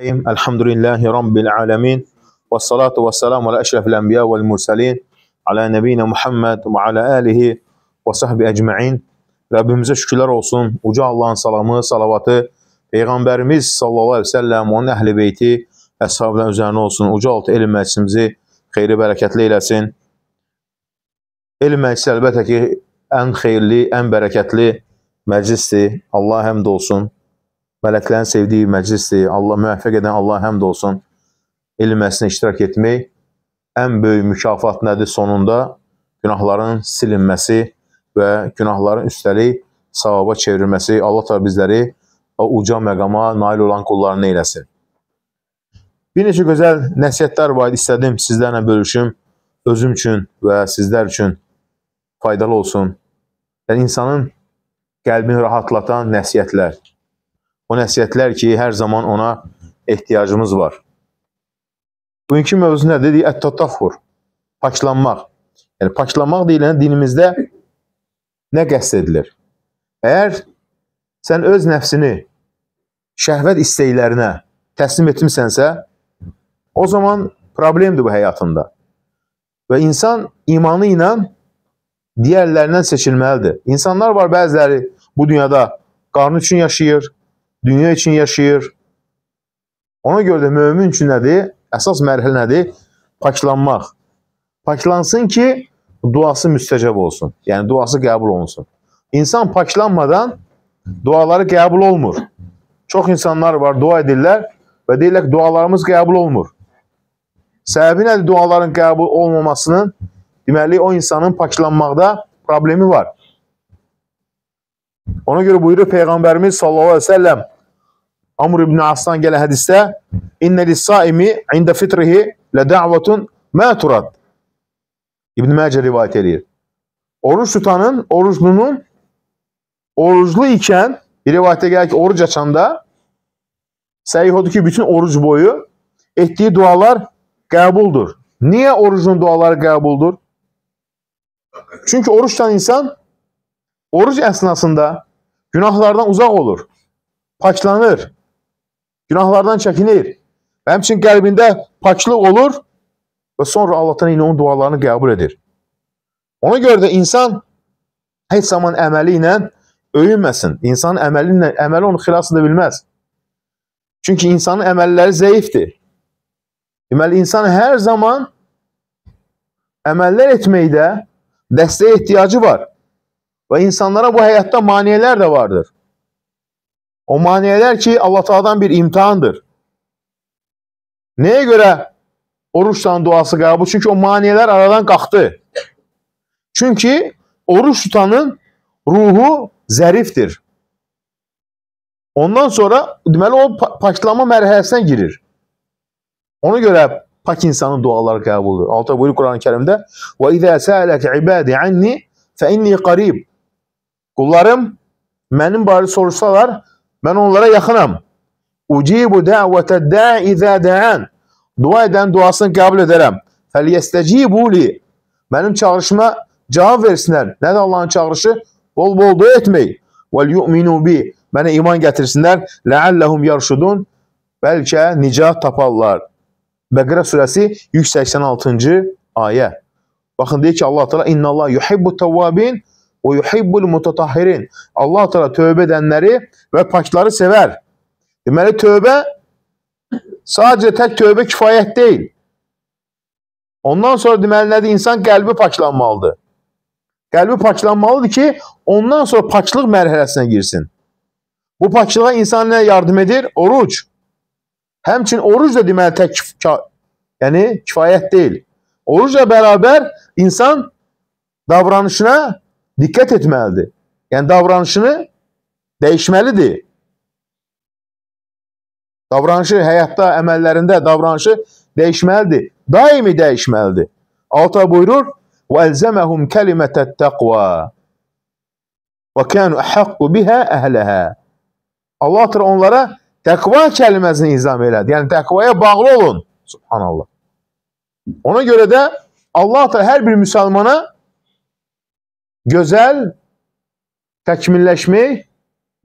الرحيم الحمد لله رب العالمين والصلاة والسلام على أشرف الأنبياء والمرسلين على نبiyinə Muhammed və alə alihi və sahbi əcmaîn. Rəbbimizə şükürlər olsun. Uca Allahın salamı, salavatı peyğəmbərimiz sallallahu əleyhi və səlləm, onun əhli beyti, əshabının üzərinə olsun. Uca altı elm məclisimizi xeyirli bərəkətli eləsin. Elm məclisi əlbəttə ki, ən xeyirli, ən bərəkətli məclisdir. Allah həmd olsun mələklərin sevdiyi məclisdir. Allah müvəffəq edən Allah həmd olsun. Elməsinə iştirak etmək ən böyük mükafat nədir sonunda? Günahların silinməsi və günahların üstəlik savaba çevrilməsi. Allah təala bizləri o uca məqama nail olan qullarını eləsin. Bir neçə gözəl nəsihətlər var idi, istədim sizlərlə bölüşüm. Özüm üçün və sizlər üçün faydalı olsun. Yəni insanın qəlbini rahatlatan nəsihətlər o nəsihətlər ki, hər zaman ona ehtiyacımız var. Bugünkü mövzu nədir? Ət-tatahhur, paklanmaq. Yəni, paklanmaq deyilən yəni dinimizdə nə qəst edilir? Əgər sən öz nəfsini şəhvət istəklərinə təslim etmisənsə, o zaman problemdir bu həyatında. Və insan imanı ilə digərlərindən seçilməlidir. İnsanlar var bəziləri bu dünyada qarnı üçün yaşayır, dünya üçün yaşayır. Ona görə də mömin üçün nədir? Əsas mərhəl nədir? Paklanmaq. Paklansın ki, duası müstəcəb olsun. Yəni, duası qəbul olunsun. İnsan paklanmadan duaları qəbul olmur. Çox insanlar var, dua edirlər və deyirlər ki, dualarımız qəbul olmur. Səbəbi nədir duaların qəbul olmamasının? Deməli, o insanın paklanmaqda problemi var. Ona göre buyuruyor Peygamberimiz sallallahu aleyhi ve sellem Amr ibn As'tan gelen hadiste inne lissaimi inde fitrihi le da'vatun ma turad. İbn Mace rivayet ediyor. Oruç tutanın oruçlunun oruçlu iken bir rivayete gelen ki oruç açanda Seyyihud'daki bütün oruç boyu ettiği dualar kabuldur. Niye orucun duaları kabuldur? Çünkü oruçtan insan oruç esnasında Günahlardan uzaq olur, paklanır, günahlardan çəkinir və həmçin qəlbində paklıq olur və sonra Allahdan ilə onun dualarını qəbul edir. Ona görə də insan heç zaman əməli ilə öyünməsin. İnsan əməli, ilə, əməli onu xilas edə bilməz. Çünki insanın əməlləri zəifdir. Deməli, insan hər zaman əməllər etməkdə dəstəyə ehtiyacı var. Və insanlara bu həyatda maniyələr də vardır. O maniyələr ki, Allah Taala'dan bir imtahandır. Nəyə görə oruçla duası qəbul? Çünki o maniyələr aradan qalxdı. Çünki oruç tutanın ruhu zərifdir. Ondan sonra deməli o paklama mərhələsinə girir. Ona görə pak insanın duaları qəbuldur. Allah buyurur Quran-ı Kərimdə: "Və izə sa'alaka ibadi anni fa inni qarib." Qullarım mənim barədə soruşsalar, mən onlara yaxınam. Ucibu da'wata da'i idha da'an. Dua edən duasını qəbul edərəm. Fəliyestecibu li. Mənim çağırışıma cavab versinlər. Nədir Allahın çağırışı? Bol bol dua etmək. Vel yu'minu bi. Mənə iman gətirsinlər. Leallehum yarşudun. Bəlkə nicat taparlar. Bəqərə surəsi 186-cı ayə. Baxın deyir ki, Allah təala innallaha yuhibbu tawwabin O yuhibbul mutatahhirin. Allah Teala tövbe edenleri ve pakları sever. Demek tövbe sadece tek tövbe kifayet değil. Ondan sonra demelidir insan kalbi paçlanmalıdır. Kalbi paçlanmalıdır ki ondan sonra paçlık mərhələsinə girsin. Bu paçlığa insan nə yardım edir? Oruç. Həmçin oruç da deməli tek yani kifayət değil. Oruçla beraber insan davranışına diqqət etməlidir. Yəni davranışını dəyişməlidir. Davranışı həyatda, əməllərində davranışı dəyişməlidir. Daimi dəyişməlidir. Alta buyurur: "Və elzəməhum kəlimətət-təqva və kanu ahaqqu biha əhləhə." Allah təala onlara təqva kəlməsini izam elədi. Yəni təqvaya bağlı olun. Subhanallah. Ona görə də Allah təala hər bir müsəlmana gözəl təkmilləşmək,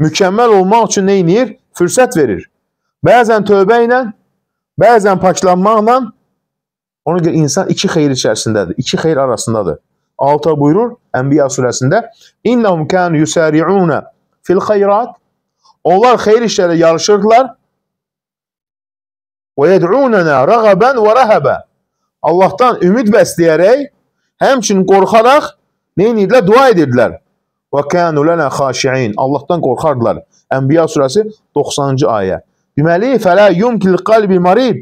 mükəmməl olmaq üçün nə edir? Fürsət verir. Bəzən tövbə ilə, bəzən paklanmaqla ona görə insan iki xeyir içərisindədir, iki xeyir arasındadır. Alta buyurur Ənbiya surəsində: "İnnahum kanu yusari'una fil khayrat" Onlar xeyir işlərə yarışırdılar. "Və yed'unana ragaban və rahaba" Allahdan ümid bəsləyərək, həmçinin qorxaraq Neynəyirdilər? Dua edirdilər. Və kənu lənə xaşiin. Allahdan qorxardılar. Ənbiya surəsi 90-cı ayə. Deməli, fələ yumkil qalbi marib.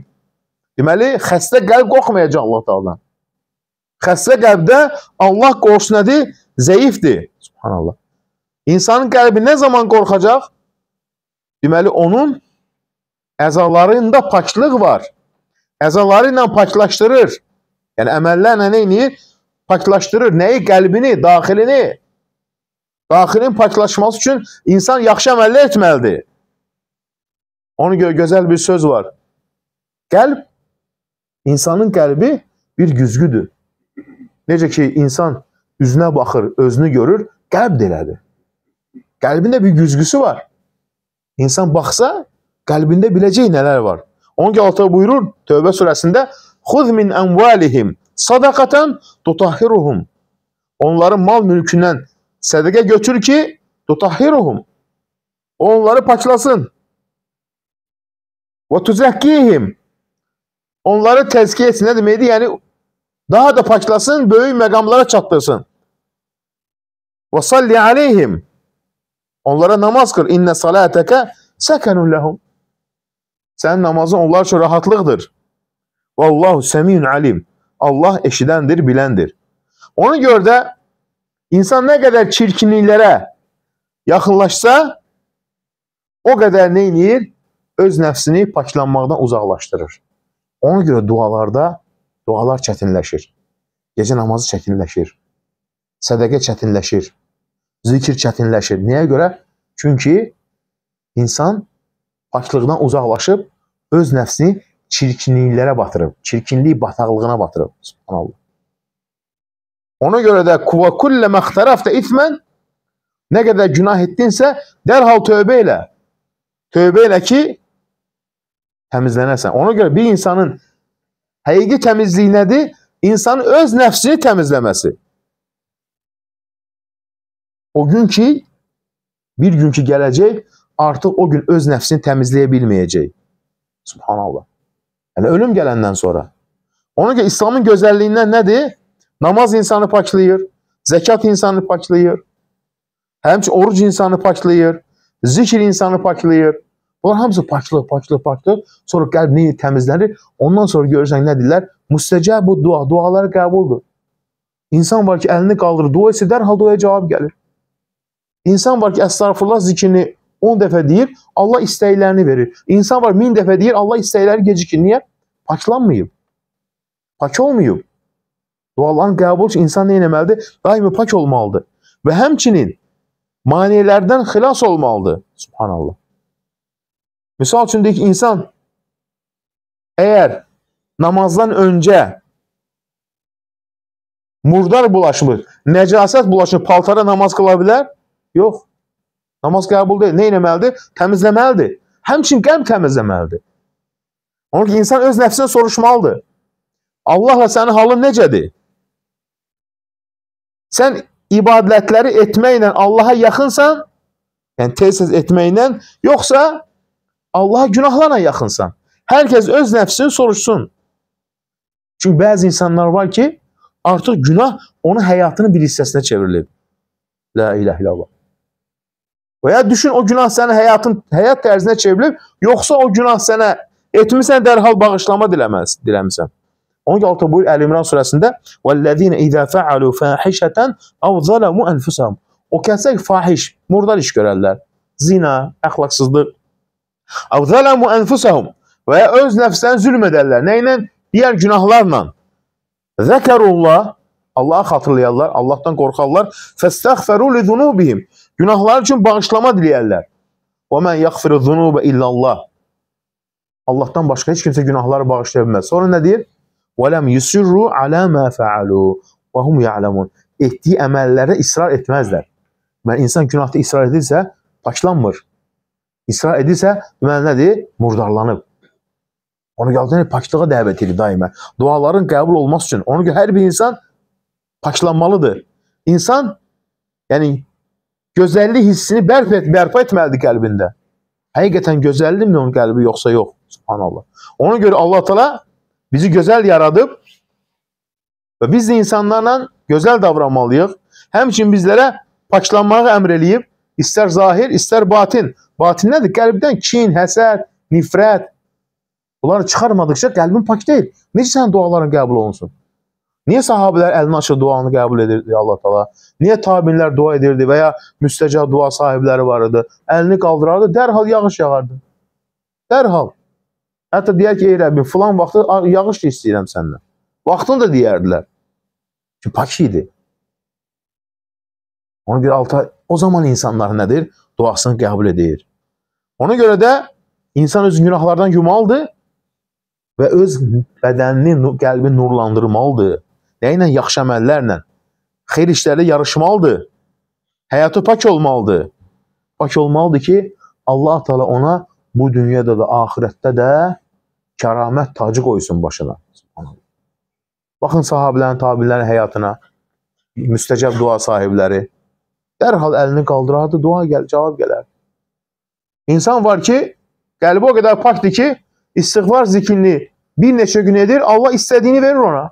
Deməli, xəstə qəlb qorxmayacaq Allah Taala'dan. Xəstə qəlbdə Allah qorxusu nədir? Zəifdir. Subhanallah. İnsanın qəlbi nə zaman qorxacaq? Deməli, onun əzalarında paklıq var. Əzaları ilə paklaşdırır. Yəni əməllərlə nə edir? paklaşdırır. Nəyi? Qəlbini, daxilini. Daxilin paklaşması üçün insan yaxşı əməllər etməlidir. Ona görə gözəl bir söz var. Qəlb, insanın qəlbi bir güzgüdür. Necə ki, insan üzünə baxır, özünü görür, qəlb də elədir. Qəlbində bir güzgüsü var. İnsan baxsa, qəlbində biləcək nələr var. Onun ki, altı buyurur Tövbə surəsində, Xud min ənvalihim sadakaten tutahhiruhum. Onların mal mülkünden sedaka götür ki tutahhiruhum. Onları paçlasın. Ve tuzekkihim. Onları tezkiye etsin. Ne demeydi? Yani daha da paçlasın, büyük megamlara çattırsın. Ve salli aleyhim. Onlara namaz kıl. İnne salateke sekenun lehum. Sen namazın onlar için rahatlıktır. Vallahu semin alim. Allah eşidəndir, biləndir. Ona görə də insan nə qədər çirkinliklərə yaxınlaşsa, o qədər nə eləyir? Öz nəfsini paklanmaqdan uzaqlaşdırır. Ona görə dualarda dualar çətinləşir. Gecə namazı çətinləşir. Sədəqə çətinləşir. Zikir çətinləşir. Niyə görə? Çünki insan paklıqdan uzaqlaşıb öz nəfsini çirkinliklərə batırıb, çirkinlik bataqlığına batırıb. Subhanallah. Ona görə də kuva kullə məxtərəftə ithmən nə qədər günah etdinsə dərhal tövbə elə. Tövbə elə ki təmizlənəsən. Ona görə bir insanın həqiqi təmizliyi nədir? İnsanın öz nəfsini təmizləməsi. O gün ki bir gün ki gələcək, artıq o gün öz nəfsini təmizləyə bilməyəcək. Subhanallah. Yani ölüm gelenden sonra. Onun ki İslam'ın gözelliğinden nedir? Namaz insanı paklayır, zekat insanı paklayır, hemçi oruç insanı paklayır, zikir insanı paklayır. Bunlar hepsi paklı, paklı, paklı. Sonra kalp neyi temizlenir? Ondan sonra görürsen ne derler? Müstecab bu dua, duaları kabuldur. İnsan var ki elini kaldırır, dua etse derhal duaya cevap gelir. İnsan var ki estağfurullah zikrini 10 defa değil Allah isteğlerini verir. İnsan var min defa değil Allah isteğler gecikir. Niye? Paçlanmayayım. Paç olmayayım. Duaların kabul için insan neyin emeldi? Daimi paç olmalıdır. Ve hemçinin manilerden hilas olmalıdır. Subhanallah. Misal için deyik insan eğer namazdan önce murdar bulaşmış, necaset bulaşmış paltara namaz kılabilir? Yok. Namaz qəbul deyil. Nə eləməlidir? Təmizləməlidir. Həmçin qəlb təmizləməlidir. Onun ki, insan öz nəfsinə soruşmalıdır. Allahla sənin halın necədir? Sən ibadətləri etməklə Allaha yaxınsan, yəni tez-tez etməklə, yoxsa Allaha günahlarla yaxınsan. Hər kəs öz nəfsini soruşsun. Çünki bəzi insanlar var ki, artıq günah onun həyatının bir hissəsinə çevrilib. La ilahe illallah. Və ya düşün o günah sənin həyatın həyat tərzinə çevrilib, yoxsa o günah sənə etmisən dərhal bağışlama diləməz, diləmisən. Onun görə Altı buyur Əl-İmran surəsində: "Vallazina izə fa'alu fahişatan aw zalamu anfusahum." O kəsək fahiş, murdar iş görərlər. Zina, əxlaqsızlıq. "Aw zalamu anfusahum" və ya öz nəfslərinə zülm edərlər. Nə ilə? Digər günahlarla. "Zəkarullah" Allah xatırlayarlar, Allahdan qorxarlar. "Fəstəğfiru li zunubihim." Günahlar üçün bağışlama diləyərlər. Və mən yaxfiru zunubə illallah. Allahdan başqa heç kimsə günahları bağışlaya bilməz. Sonra nə deyir? Və ləm yusirru alə mə fəalu və hum ya'lamun. Etdiyi əməllərə israr etməzlər. Mən insan günahda israr edirsə, başlanmır. İsrar edirsə, deməli nədir? Murdarlanıb. Ona görə yəni paklığa dəvət edir daima. Duaların qəbul olması üçün. Ona görə hər bir insan paklanmalıdır. İnsan yəni gözəllik hissini bərpa, et, bərpa etməlidir qəlbində. Həqiqətən gözəldirmi onun qəlbi yoxsa yox? Subhanallah. Ona görə Allah Teala bizi gözəl yaradıb və biz də insanlarla gözəl davranmalıyıq. Həmçinin bizlərə paklanmağı əmr eləyib, istər zahir, istər batin. Batin nədir? Qəlbdən kin, həsəd, nifrət. Bunları çıxarmadıqca qəlbin pak deyil. Necə sənin duaların qəbul olunsun? Niyə sahabələr əlini açır duanı qəbul edirdi Allah Taala? Niyə təbinlər dua edirdi və ya müstəcab dua sahibləri var idi? Əlini qaldırardı, dərhal yağış yağardı. Dərhal. Hətta deyər ki, ey Rəbbim, filan vaxtı yağış da istəyirəm səndən. Vaxtını da deyərdilər. Ki, pak idi. Ona görə alta o zaman insanlar nədir? Duasını qəbul edir. Ona görə də insan öz günahlardan yumalıdır və öz bədənini, qəlbini nurlandırmalıdır. Nə ilə? Yaxşı əməllərlə. Xeyr işlərlə yarışmalıdır. Həyatı pak olmalıdır. Pak olmalıdır ki, Allah Taala ona bu dünyada da, axirətdə də kəramət tacı qoysun başına. Baxın sahabilərin, tabilərin həyatına, müstəcəb dua sahibləri dərhal əlini qaldırardı, dua gəl, cavab gələr. İnsan var ki, qəlbi o qədər pakdır ki, istiğfar zikrini bir neçə gün edir, Allah istədiyini verir ona.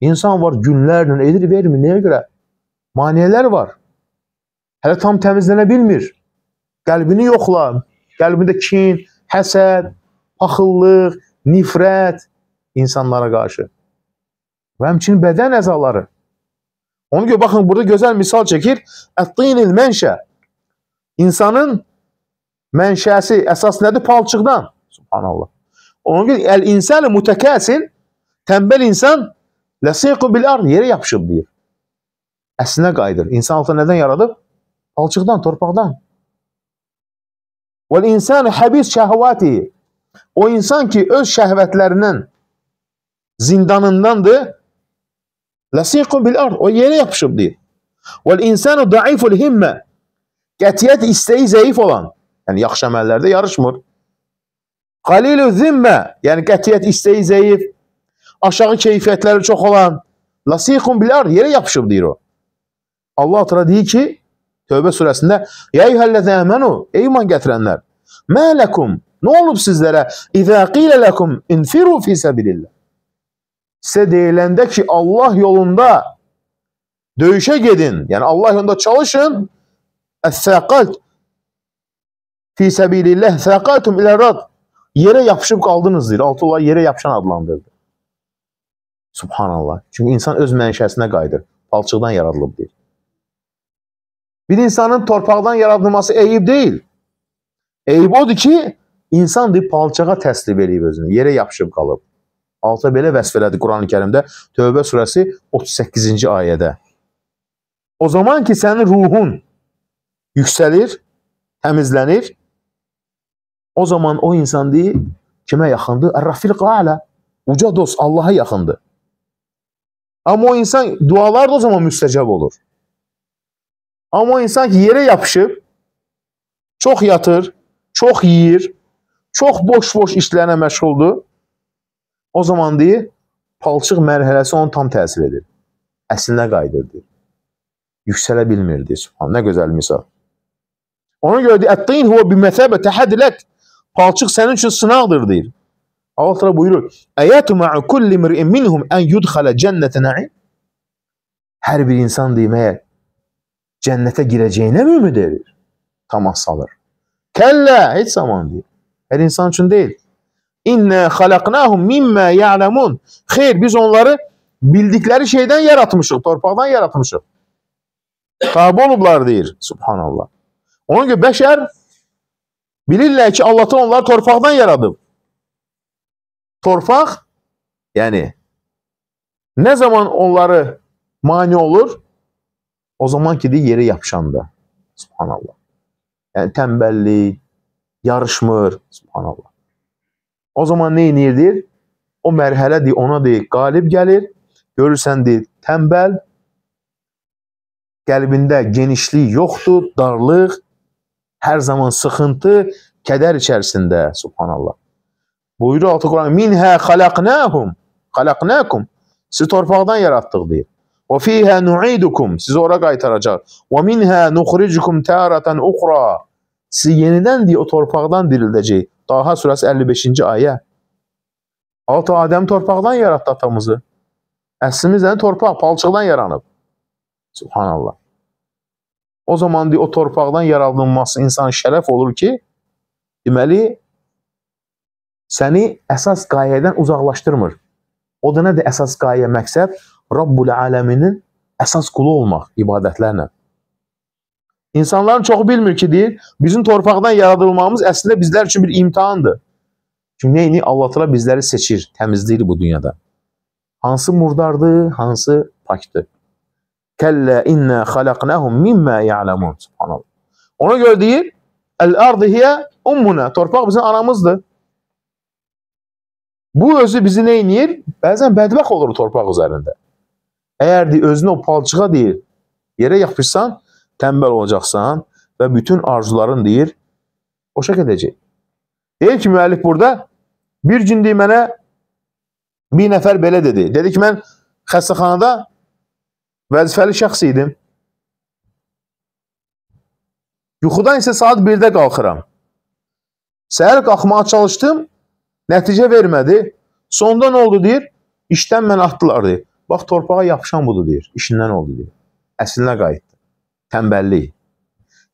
İnsan var günlərlə edir, vermir. Nəyə görə? Maniyələr var. Hələ tam təmizlənə bilmir. Qəlbini yoxla. Qəlbində kin, həsəd, paxıllıq, nifrət insanlara qarşı. Və həmçinin bədən əzaları. Ona görə baxın burada gözəl misal çəkir. Ət-tinil mənşə. İnsanın mənşəsi əsas nədir? Palçıqdan. Subhanallah. Ona görə el-insan mutakasil, tənbəl insan Ləseyqu bil ard yerə yapışıb deyir. Əslinə qayıdır. İnsan altı nədən yaradıb? Palçıqdan, torpaqdan. Vəl insanu habis şəhvati. O insan ki öz şəhvətlərinin zindanındandır. Ləseyqu bil ard o yerə yapışıb deyir. Vəl insanu daiful himmə. Qətiyyət istəyi zəif olan, yəni yaxşı əməllərdə yarışmır. Qalilü zimmə, yəni qətiyyət istəyi zəif, aşağı keyfiyetleri çok olan lasikun bilar yere yapışıb deyir o. Allah Teala deyir ki Tövbe suresinde, Ya eyyuhellezine amenu ey iman gətirənlər Mə lekum ne olub sizlərə İzə qile lekum infiru fi sabilillah Sizə deyiləndə ki Allah yolunda döyüşə gedin Yani Allah yolunda çalışın Əs-səqalt fi səbilillah səqaltum ilə rad yerə yapışıb qaldınız deyir. Altı olay yerə yapışan adlandırdı. Subhanallah. Çünki insan öz mənşəsinə qayıdır. Palçıqdan yaradılıb deyil. Bir insanın torpaqdan yaradılması eyib deyil. Eyib odur ki, insan deyib palçağa təslib eləyib özünü, yerə yapışıb qalıb. Alta belə vəsf elədi Quran-ı Kərimdə Tövbə surəsi 38-ci ayədə. O zaman ki, sənin ruhun yüksəlir, təmizlənir, o zaman o insan deyir, kimə yaxındır? Ər-Rafiq Ala, uca dost, Allaha yaxındır. Amma o insan dualar da o zaman müstəcəb olur. Amma o insan ki, yerə yapışıb, çox yatır, çox yeyir, çox boş-boş işlərlə məşğuldur, o zaman deyir, palçıq mərhələsi onu tam təsir edir. Əslinə qayıdırdı. Yüksələ bilmirdi. Subhan, nə gözəl misal. Ona görə deyir, "Ət-tin huwa bi məsabə təhadilək." Palçıq sənin üçün sınaqdır deyir. Allah Teala buyuruyor. Eyatu ma'a kulli mir'in minhum en yudhala cennete na'im. Her bir insan diyeyim eğer cennete gireceğine mi ümit erir? Tamah salır. Kella hiç zaman değil. Her insan için değil. İnne halaknahum mimme ya'lemun. Hayır biz onları bildikleri şeyden yaratmışız. Torpağdan yaratmışız. Tabi olublar deyir. Subhanallah. Onun gibi beşer bilirler ki Allah'tan onları torpağdan yaradıb. torpaq, yəni nə zaman onları mani olur? O zaman ki, yerə yapışanda. Subhanallah. Yəni tənbəllik, yarışmır. Subhanallah. O zaman nə edir? O mərhələ deyir, ona deyir, qalib gəlir. Görürsən deyir, tənbəl, qəlbində genişlik yoxdur, darlıq, hər zaman sıxıntı, kədər içərisində. Subhanallah. Buyurur artıq Quran, minhə xaləqnəhum, xaləqnəkum, siz torpaqdan yaratdıq deyir. Və fihə nu'idukum, sizi ora qaytaracaq. Və minhə nuxricukum tərətən uxra, sizi yenidən deyir, o torpaqdan dirildəcək. Daha surəsi 55-ci ayə. Altı Adəm torpaqdan yaratdı atamızı. Əslimizdən torpaq, palçıqdan yaranıb. Subhanallah. O zaman deyir, o torpaqdan yaradılması insan şərəf olur ki, deməli, səni əsas qayədən uzaqlaşdırmır. O da nədir əsas qayə, məqsəd? Rabbul aləminin əsas qulu olmaq ibadətlərlə. İnsanların çoxu bilmir ki, deyir, bizim torpaqdan yaradılmamız əslində bizlər üçün bir imtahandır. Çünki neyini? Allah təala bizləri seçir, təmizləyir bu dünyada. Hansı murdardır, hansı pakdır. Kəllə innə xalaqnahum mimma ya'lamun. Subhanallah. Ona görə deyir, el-ardı hiya ummuna. Torpaq bizim anamızdır. Bu özü bizi nə eləyir? Bəzən bədbəx olur torpaq üzərində. Əgər deyir, özünü o palçığa deyir, yerə yapışsan, tənbəl olacaqsan və bütün arzuların deyir, boşa gedəcək. Deyir ki, müəllif burada bir gün deyir mənə bir nəfər belə dedi. Dedi ki, mən xəstəxanada vəzifəli şəxs idim. Yuxudan isə saat 1-də qalxıram. Səhər qalxmağa çalışdım, Nəticə vermədi. Sonda nə oldu deyir? İşdən mən atdılar deyir. Bax torpağa yapışan budur deyir. İşindən oldu deyir. Əslinə qayıtdı. Tənbəllik.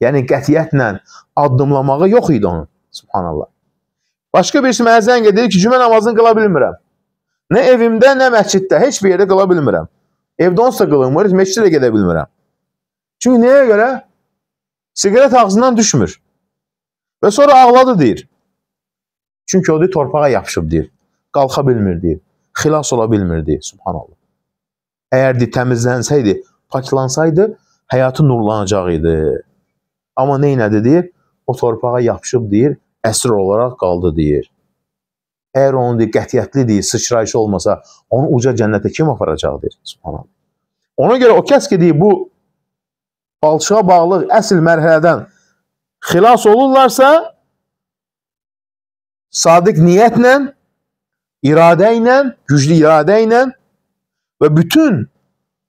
Yəni qətiyyətlə addımlamağı yox idi onun. Subhanallah. Başqa birisi mənə zəng edir ki, cümə namazını qıla bilmirəm. Nə evimdə, nə məsciddə, heç bir yerdə qıla bilmirəm. Evdə onsa qılınmır, məscidə gedə bilmirəm. Çünki nəyə görə? Siqaret ağzından düşmür. Və sonra ağladı deyir. Çünki o deyir, torpağa yapışıb deyir, qalxa bilmir deyir, xilas ola bilmir deyir, subhanallah. Əgər deyir, təmizlənsəydi, paklansaydı, həyatı nurlanacaq idi. Amma neynədi deyir, o torpağa yapışıb deyir, əsir olaraq qaldı deyir. Əgər onun deyir, qətiyyətli deyir, sıçrayışı olmasa, onu uca cənnətə kim aparacaq deyir, subhanallah. Ona görə o kəs ki, deyir, bu balçığa bağlı əsl mərhələdən xilas olurlarsa, sadık niyetle, iradeyle, güclü iradeyle ve bütün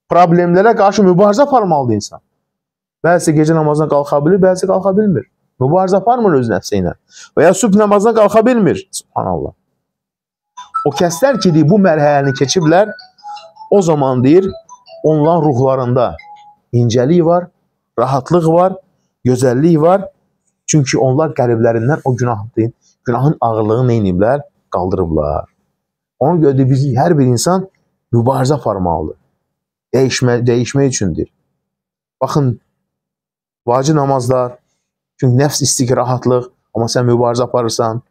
problemlere karşı mübarizə aparmalıdır insan. Bəzisi gecə namazına qalxa bilir, bəzisi qalxa bilmir. Mübarizə aparmır öz nəfsi ilə. Və ya sübh namazına qalxa bilmir. Subhanallah. O kəslər ki, deyir, bu mərhələni keçiblər, o zaman deyir, onların ruhlarında incəlik var, rahatlıq var, gözəllik var. Çünki onlar qəlblərindən o günah deyil, günahın ağırlığını neyniblər? Qaldırıblar. Ona görə də biz hər bir insan mübarizə aparmalıdır. Dəyişmə, dəyişmək üçündür. Baxın, vacib namazlar, çünki nəfs istiki rahatlıq, amma sən mübarizə aparırsan,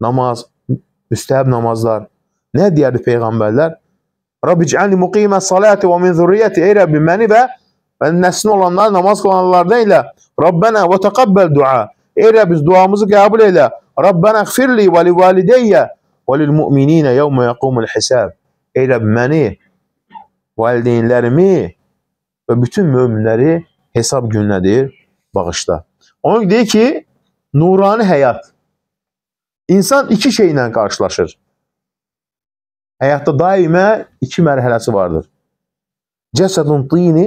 namaz, müstəhəb namazlar. Nə deyərdi Peyğəmbərlər? Rabbi cəli muqimə salati və min zürriyyəti, ey Rəbbi, məni və mənim nəslin olanlar, namaz qılanlardan elə. Rabbənə və təqəbbəl dua. Ey Rəbbi, duamızı qəbul elə. Rabbana gfirli və li valideyyə və lil mu'mininə yevmə yəqumul hisab. Ey Rəbb məni, valideynlərimi və bütün möminləri hesab günlədir, bağışla. Onun deyir ki, nurani həyat. İnsan iki şeylə qarşılaşır. Həyatda daimə iki mərhələsi vardır. Cəsədun tini,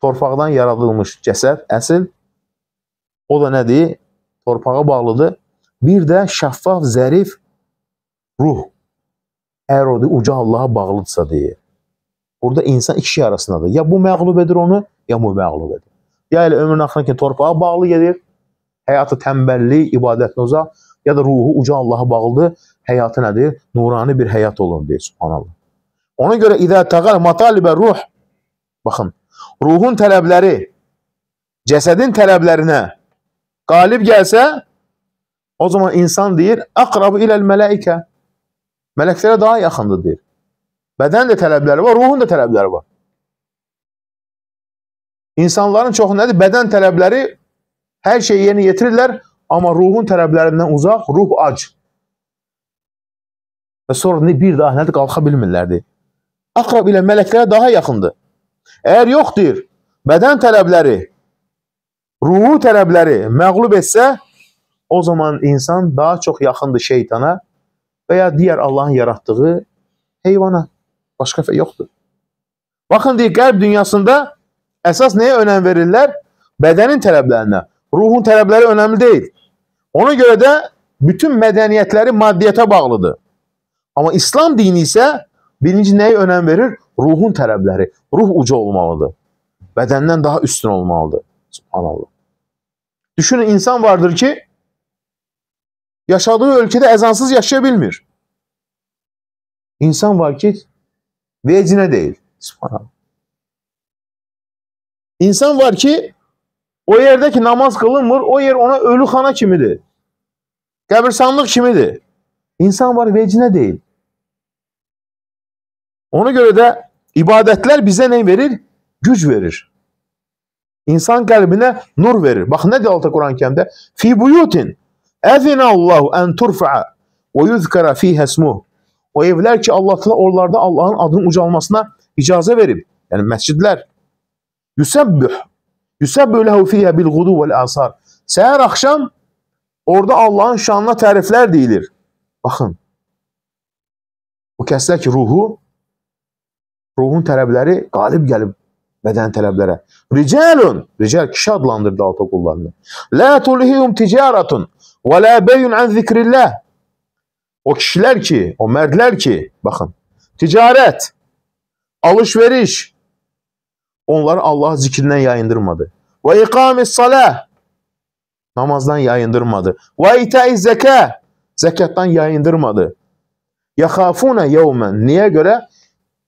torpaqdan yaradılmış cəsəd, əsil, o da nədir? Torpağa bağlıdır. Bir də şəffaf, zərif ruh əgər o uca Allaha bağlıdırsa deyir. Burada insan iki şey arasındadır. Ya bu məğlub edir onu, ya bu məğlub edir. Ya elə ömrün axırına ki, torpağa bağlı gedir, həyatı tənbəllik, ibadətinə uzaq, ya da ruhu uca Allaha bağlıdır, həyatı nədir? Nurani bir həyat olur deyir, subhanallah. Ona görə idə təqəl matalibə ruh, baxın, ruhun tələbləri, cəsədin tələblərinə qalib gəlsə, O zaman insan deyir, əqrabu iləl mələikə. Mələklərə daha yaxındır deyir. Bədən də tələbləri var, ruhun da tələbləri var. İnsanların çoxu nədir? Bədən tələbləri hər şeyi yerinə yetirirlər, amma ruhun tələblərindən uzaq, ruh ac. Və sonra bir daha nədir? Qalxa bilmirlərdir. Aqrab ilə mələklərə daha yaxındır. Əgər yox deyir, bədən tələbləri, ruhu tələbləri məğlub etsə, o zaman insan daha çok yakındı şeytana veya diğer Allah'ın yarattığı heyvana. Başka yoktu. Bakın diye kalp dünyasında esas neye önem verirler? Bedenin taleplerine. Ruhun talepleri önemli değil. Ona göre de bütün medeniyetleri maddiyete bağlıdır. Ama İslam dini ise birinci neye önem verir? Ruhun talepleri. Ruh ucu olmalıdır. Bedenden daha üstün olmalıdır. Allah. Düşünün insan vardır ki Yaşadığı ülkede ezansız yaşayabilmir. İnsan var ki vecine değil. İnsan var ki o yerdeki namaz kılınmır, o yer ona ölü hana kimidir. Qəbirsanlıq kimidir. İnsan var vecinə değil. Ona göre de ibadetler bize ne verir? Güç verir. İnsan kalbine nur verir. Bak ne diyor Alta Quran-Kərimdə? Fi buyutin Əzinə Allahu ən turfa'a və yuzkara fihə smuh. O evlər ki, Allah təala oralarda Allahın adının ucalmasına icazə verib. Yəni məscidlər. Yusabbih. Yusabbih lehu fiha bil gudu vel asar. Səhər axşam orada Allahın şanına təriflər deyilir. Baxın. O kəslər ki, ruhu ruhun tələbləri qalib gəlib bədən tələblərə. Ricalun, rical kişi adlandırdı altı qullarını. La tulhihum ticaretun Ve la beyun an zikrillah. O kişiler ki, o merdler ki bakın ticaret, alışveriş onları Allah zikrinden yayındırmadı. Ve ikamis salah namazdan yayındırmadı. Ve itai zeka zekattan yayındırmadı. Yakafuna yevmen niye göre?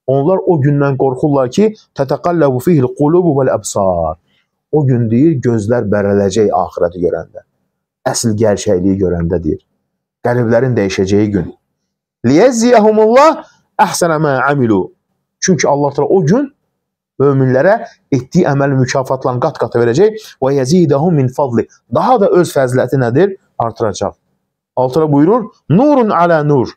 Onlar o günden korkurlar ki tetekallabu fihil kulubu vel absar. O gün değil gözler bereleceği ahireti görende. əsl gerçəkliyi görəndə deyir. Qəlblərin dəyişəcəyi gün. Liyəziyəhumullah əhsənə mə əmilu. Çünki Allah təala o gün möminlərə etdiyi əməl mükafatla qat-qata verəcək və yezidahum min fadli. Daha da öz fəziləti nədir? artıracaq. Altıra buyurur: "Nurun ala nur."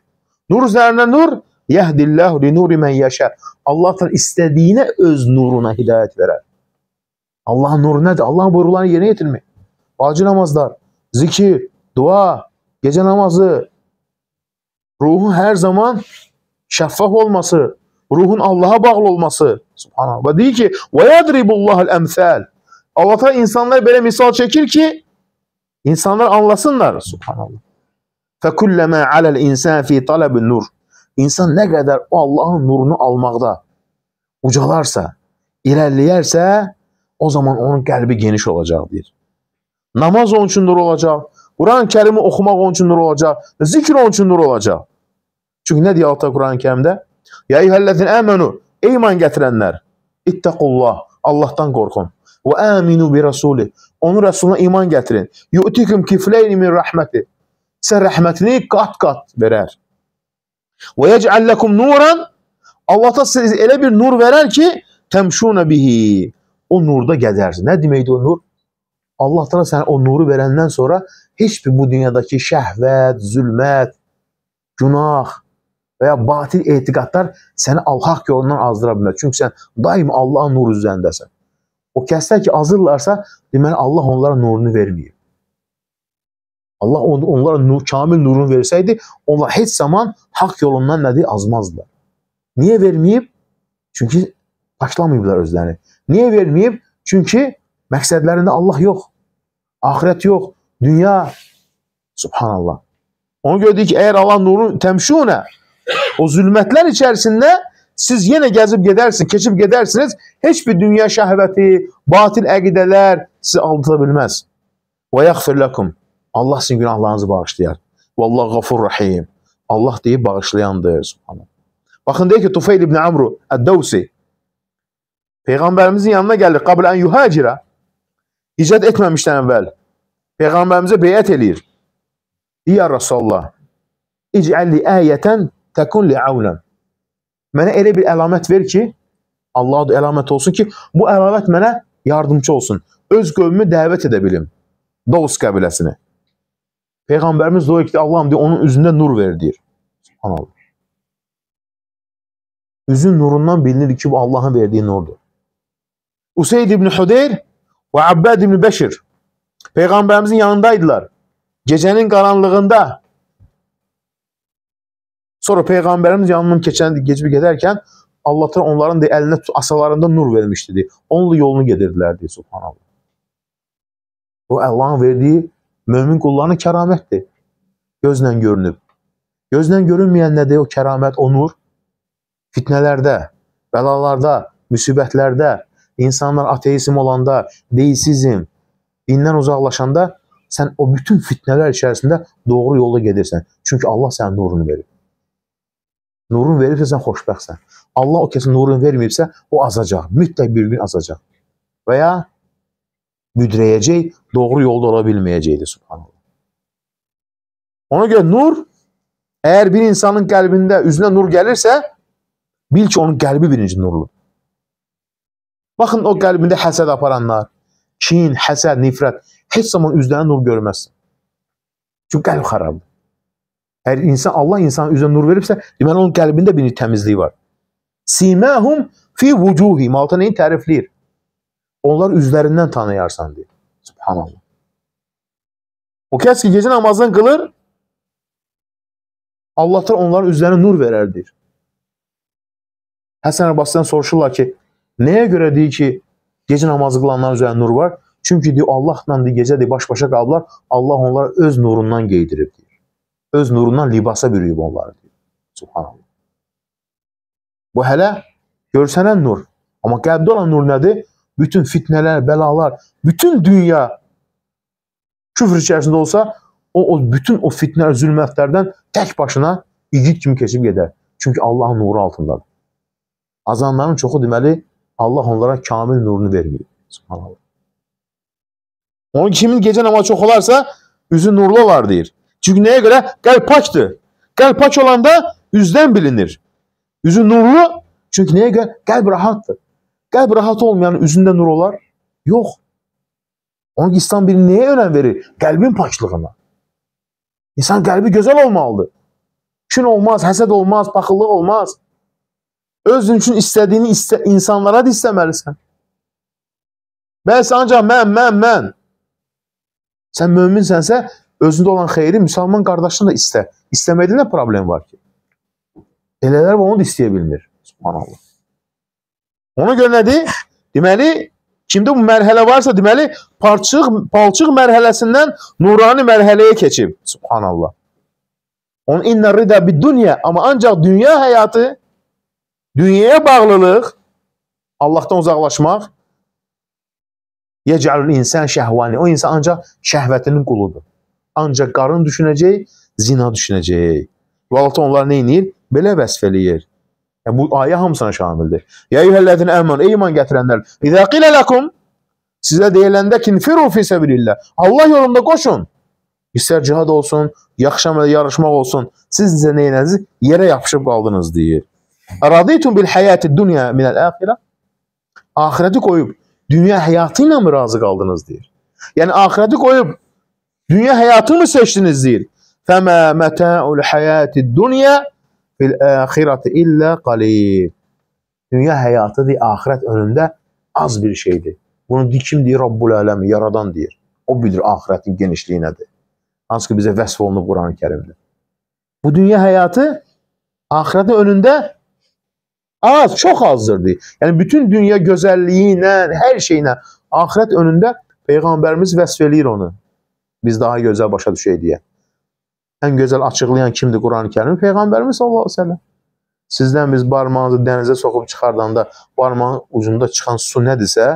Nur üzərinə nur, yehdillahu li nuri men yasha. Allah təala istədiyinə öz nuruna hidayət verər. Allahın nuru nədir? Allah buyruqlarını yerinə yetirmək. Vacib namazlar, zikir, dua, gece namazı, ruhun her zaman şeffaf olması, ruhun Allah'a bağlı olması. Subhanallah. Değil ki وَيَدْرِبُ اللّٰهَ الْاَمْثَالِ Allah'a insanlar böyle misal çekir ki insanlar anlasınlar. Subhanallah. فَكُلَّمَا عَلَى الْاِنْسَانِ ف۪ي طَلَبِ nur. İnsan ne kadar o Allah'ın nurunu almakta ucalarsa, ilerleyerse o zaman onun kalbi geniş olacak diyor. Namaz onun üçündür olacaq. Quran-ı Kərimi oxumaq onun üçündür olacaq. Zikr onun üçündür olacaq. Çünki nə deyir Allah Quran-ı Kərimdə? Ya eyyuhəllezin əmənu, ey iman getirenler, ittəqullah, Allah'tan korkun, ve əminu bi rasuli, onun Rəsuluna iman getirin. Yu'tikum kifleyni min rahmeti, Sizə rahmetini kat kat verer. Ve yec'al nuran, Allah'ta size sizə bir nur verer ki, temşuna bihi. O nurda gəzərsiniz. Ne deməkdir o nur? Allah təala sənə o nuru verəndən sonra heç bir bu dünyadakı şəhvət, zülmət, günah və ya batil etiqadlar səni haqq yolundan azdıra bilməz. Çünki sən daima Allahın nuru üzərindəsən. O kəslər ki azırlarsa, deməli Allah onlara nurunu verməyib. Allah on, onlara nur, kamil nurunu versəydi, onlar heç zaman haqq yolundan nədir azmazdılar. Niyə verməyib? Çünki başlamayıblar özlərini. Niyə verməyib? Çünki Məqsədlərində Allah yox, ahirət yox, dünya. Subhanallah. Onu gördük ki, əgər Allah nuru təmşunə, o zülmətlər içərisində siz yenə gəzib gedərsiniz, keçib gedərsiniz, heç bir dünya şəhvəti, batil əqidələr sizi aldıra bilməz. Və yaxfir ləkum, Allah sizin günahlarınızı bağışlayar. Vallah qafur rahim. Allah deyib bağışlayandır. Subhanallah. Baxın deyir ki, Tufeyl ibn Amru, Əd-Davsi, Peyğəmbərimizin yanına gəlir, qabl ən yuhacirə, icad etməmişdən əvvəl Peyğəmbərimizə beyət eləyir. Ya Rasulullah, ic'alli ayətən təkun li'avləm. Mənə elə bir əlamət ver ki, Allah da əlamət olsun ki, bu əlamət mənə yardımcı olsun. Öz qövmü dəvət edə bilim. Davus qəbiləsini. Peyğəmbərimiz dua etdi, Allahım deyir, onun üzündə nur ver deyir. Subhanallah. Üzün nurundan bilinir ki, bu Allahın verdiyi nurdur. Useyd ibn Hudeyr Ve Abbad ibn Beşir peygamberimizin yanındaydılar. Gecenin karanlığında sonra peygamberimiz yanından geçen, geçip giderken Allah'tan onların de eline asalarında nur vermişti diye. Onunla yolunu gedirdiler diye subhanallah. Bu Allah'ın verdiği mümin kullarının keramətdir. Gözlə görünüb. Gözlə görünməyən nədir o kəramət, o nur? Fitnələrdə, bəlalarda, müsibətlərdə, insanlar ateizm olanda, deysizm, dindən uzaqlaşanda sən o bütün fitnələr içərisində doğru yolla gedirsən. Çünki Allah sənin nurunu verir. Nurun veribsə sən xoşbəxtsən. Allah o kəsin nurunu verməyibsə, o azacaq. Mütləq bir gün azacaq. Və ya büdrəyəcək, doğru yolda ola bilməyəcəkdir, subhanallah. Ona görə nur, əgər bir insanın qəlbində, üzünə nur gəlirsə, bil ki, onun qəlbi birinci nurludur. Baxın o qəlbində həsəd aparanlar, kin, həsəd, nifrət heç zaman üzlərində nur görməzsən. Çünki qəlb xarabdır. Hər insan Allah insanın üzünə nur veribsə, deməli onun qəlbində bir təmizlik var. Simahum fi vucuhim. Altı nəyi tərifləyir? Onlar üzlərindən tanıyarsan deyir. Subhanallah. O kəs ki gecə namazını qılır, Allah da onların üzlərinə nur verər deyir. Həsən Əbbasdan soruşurlar ki, Nəyə görə deyir ki, gecə namazı qılanların üzərində nur var? Çünki deyir Allahla deyir gecədir baş-başa qaldılar. Allah onları öz nurundan geydirib deyir. Öz nurundan libasa bürüyüb onları deyir. Subhanallah. Bu hələ görsənən nur. Amma qəlbdə olan nur nədir? Bütün fitnələr, bəlalar, bütün dünya küfr içərisində olsa, o, o bütün o fitnə, zülmətlərdən tək başına igid kimi keçib gedər. Çünki Allahın nuru altındadır. Azanların çoxu deməli Allah onlara kamil nurunu vermeyib. Subhanallah. Onun kimin gecə namazı çox olarsa, üzü nurlu olar deyir. Çünki nəyə görə? Qəlb pakdır. Qəlb pak olanda üzdən bilinir. Üzü nurlu, çünki nəyə görə? Qəlb rahatdır. Qəlb rahat olmayan üzündə nur olar? Yox. Onun ki, İslam bir nəyə önəm verir? Qəlbin paklığına. İnsan qəlbi gözəl olmalıdır. Kün olmaz, həsəd olmaz, baxıllıq olmaz. Özün üçün istədiyini istə, insanlara da istəməlisən. Bəs ancaq mən, mən, mən. Sən möminsənsə, özündə olan xeyri müsəlman qardaşına da istə. İstəməkdə nə problem var ki? Elələr onu da istəyə bilmir. Subhanallah. Ona görə nədir? Deməli, kimdə bu mərhələ varsa, deməli, parçıq, palçıq mərhələsindən nurani mərhələyə keçib. Subhanallah. Onun inna rida bid dunya, amma ancaq dünya həyatı Dünyaya bağlılıq, Allahdan uzaqlaşmaq, yəcəlül insan şəhvani. O insan ancaq şəhvətinin quludur. Ancaq qarın düşünəcək, zina düşünəcək. Və Allah onları nə eləyir? Belə vəsf eləyir. Yəni, bu ayə hamısına şamildir. Ya eyyuhəllədin əmən, ey iman gətirənlər, İzə qilə ləkum, sizə deyiləndə kinfiru fi səbilillah, Allah yolunda qoşun. İstər cihad olsun, yaxşı əmələ yarışmaq olsun, siz necə neyinəzi yerə yapışıb qaldınız deyir. Radiytum bil hayati dünya min el ahire. Ahireti koyup dünya hayatıyla mı razı kaldınız deyir. Yani ahireti koyup dünya hayatını mı seçtiniz deyir. Fema meta'ul hayati dünya fil ahireti illa qalil. Dünya hayatı deyir, ahiret önünde az bir şeydir. Bunu kim deyir? Rabbul Alemi, Yaradan deyir. O bilir ahirətin genişliyi nədir. Hansı ki, bizə vəsf olunub Quran-ı Kerimdə. Bu dünya həyatı ahirətin önündə Az, çox azdırdı. Yəni bütün dünya gözəlliyi ilə, hər şeylə axirət önündə peyğəmbərimiz vəsf eləyir onu. Biz daha gözəl başa düşək deyə. Ən gözəl açıqlayan kimdir Qurani-Kərim? Peyğəmbərimiz sallallahu əleyhi və səlləm. Sizdən biz barmağınızı dənizə soxub çıxardanda barmağın ucunda çıxan su nədirsə,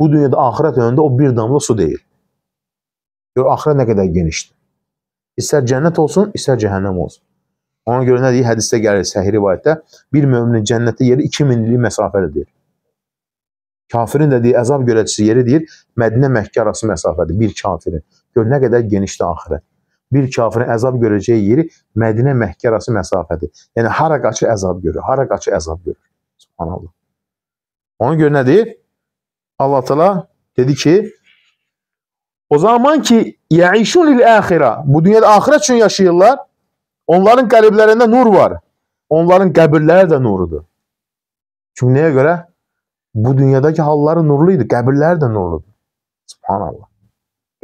bu dünyada axirət önündə o bir damla su deyil. Gör axirət nə qədər genişdir. İstər cənnət olsun, istər cəhənnəm olsun. Ona görə nə deyir? Hədisdə gəlir səhih rivayətdə bir möminin cənnətdə yeri 2000 illik məsafədədir. Kafirin də deyir, əzab görəcəsi yeri deyir, Mədinə Məkkə arası məsafədir bir kafirin. Gör nə qədər genişdir axirət. Bir kafirin əzab görəcəyi yeri Mədinə Məkkə arası məsafədir. Yəni hara qaçır əzab görür, hara qaçır əzab görür. Subhanallah. Ona görə nə deyir? Allah Teala dedi ki, o zaman ki, yəişun lil axirə. Bu dünyada axirət üçün yaşayırlar. Onların qəlblərində nur var. Onların qəbirləri də nurudur. Çünki nəyə görə? Bu dünyadakı halları nurlu idi, qəbirləri də nurludur. Subhanallah.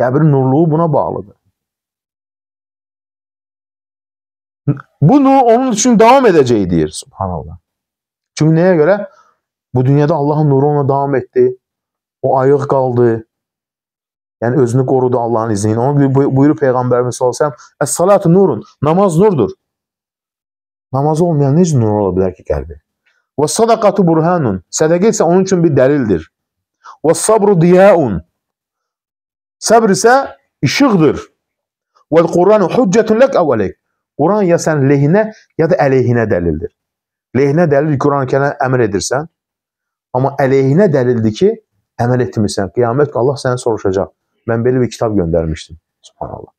Qəbrin nurluğu buna bağlıdır. Bu nur onun üçün davam edəcək deyir subhanallah. Çünki nəyə görə? Bu dünyada Allahın nuru ona davam etdi. O ayıq qaldı. Yəni özünü qorudu Allahın izni ilə. Ona görə buyurur peyğəmbərimiz sallallahu əleyhi və səlləm: "Əs-salatu nurun." Namaz nurdur. Namazı olmayan necə nur ola bilər ki, qəlbi? Və sadaqatu burhanun. Sədaqə isə onun üçün bir dəlildir. Və sabru diyaun. Səbr isə işıqdır. Və Qur'an hüccətun lak aw aleyk. Quran ya sən lehinə ya da əleyhinə dəlildir. Lehinə dəlil Quran-Kərimə əmr edirsən, amma əleyhinə dəlildir ki, əməl etmirsən. Qiyamət Allah səni soruşacaq. Ben belli bir kitap göndermiştim. Subhanallah.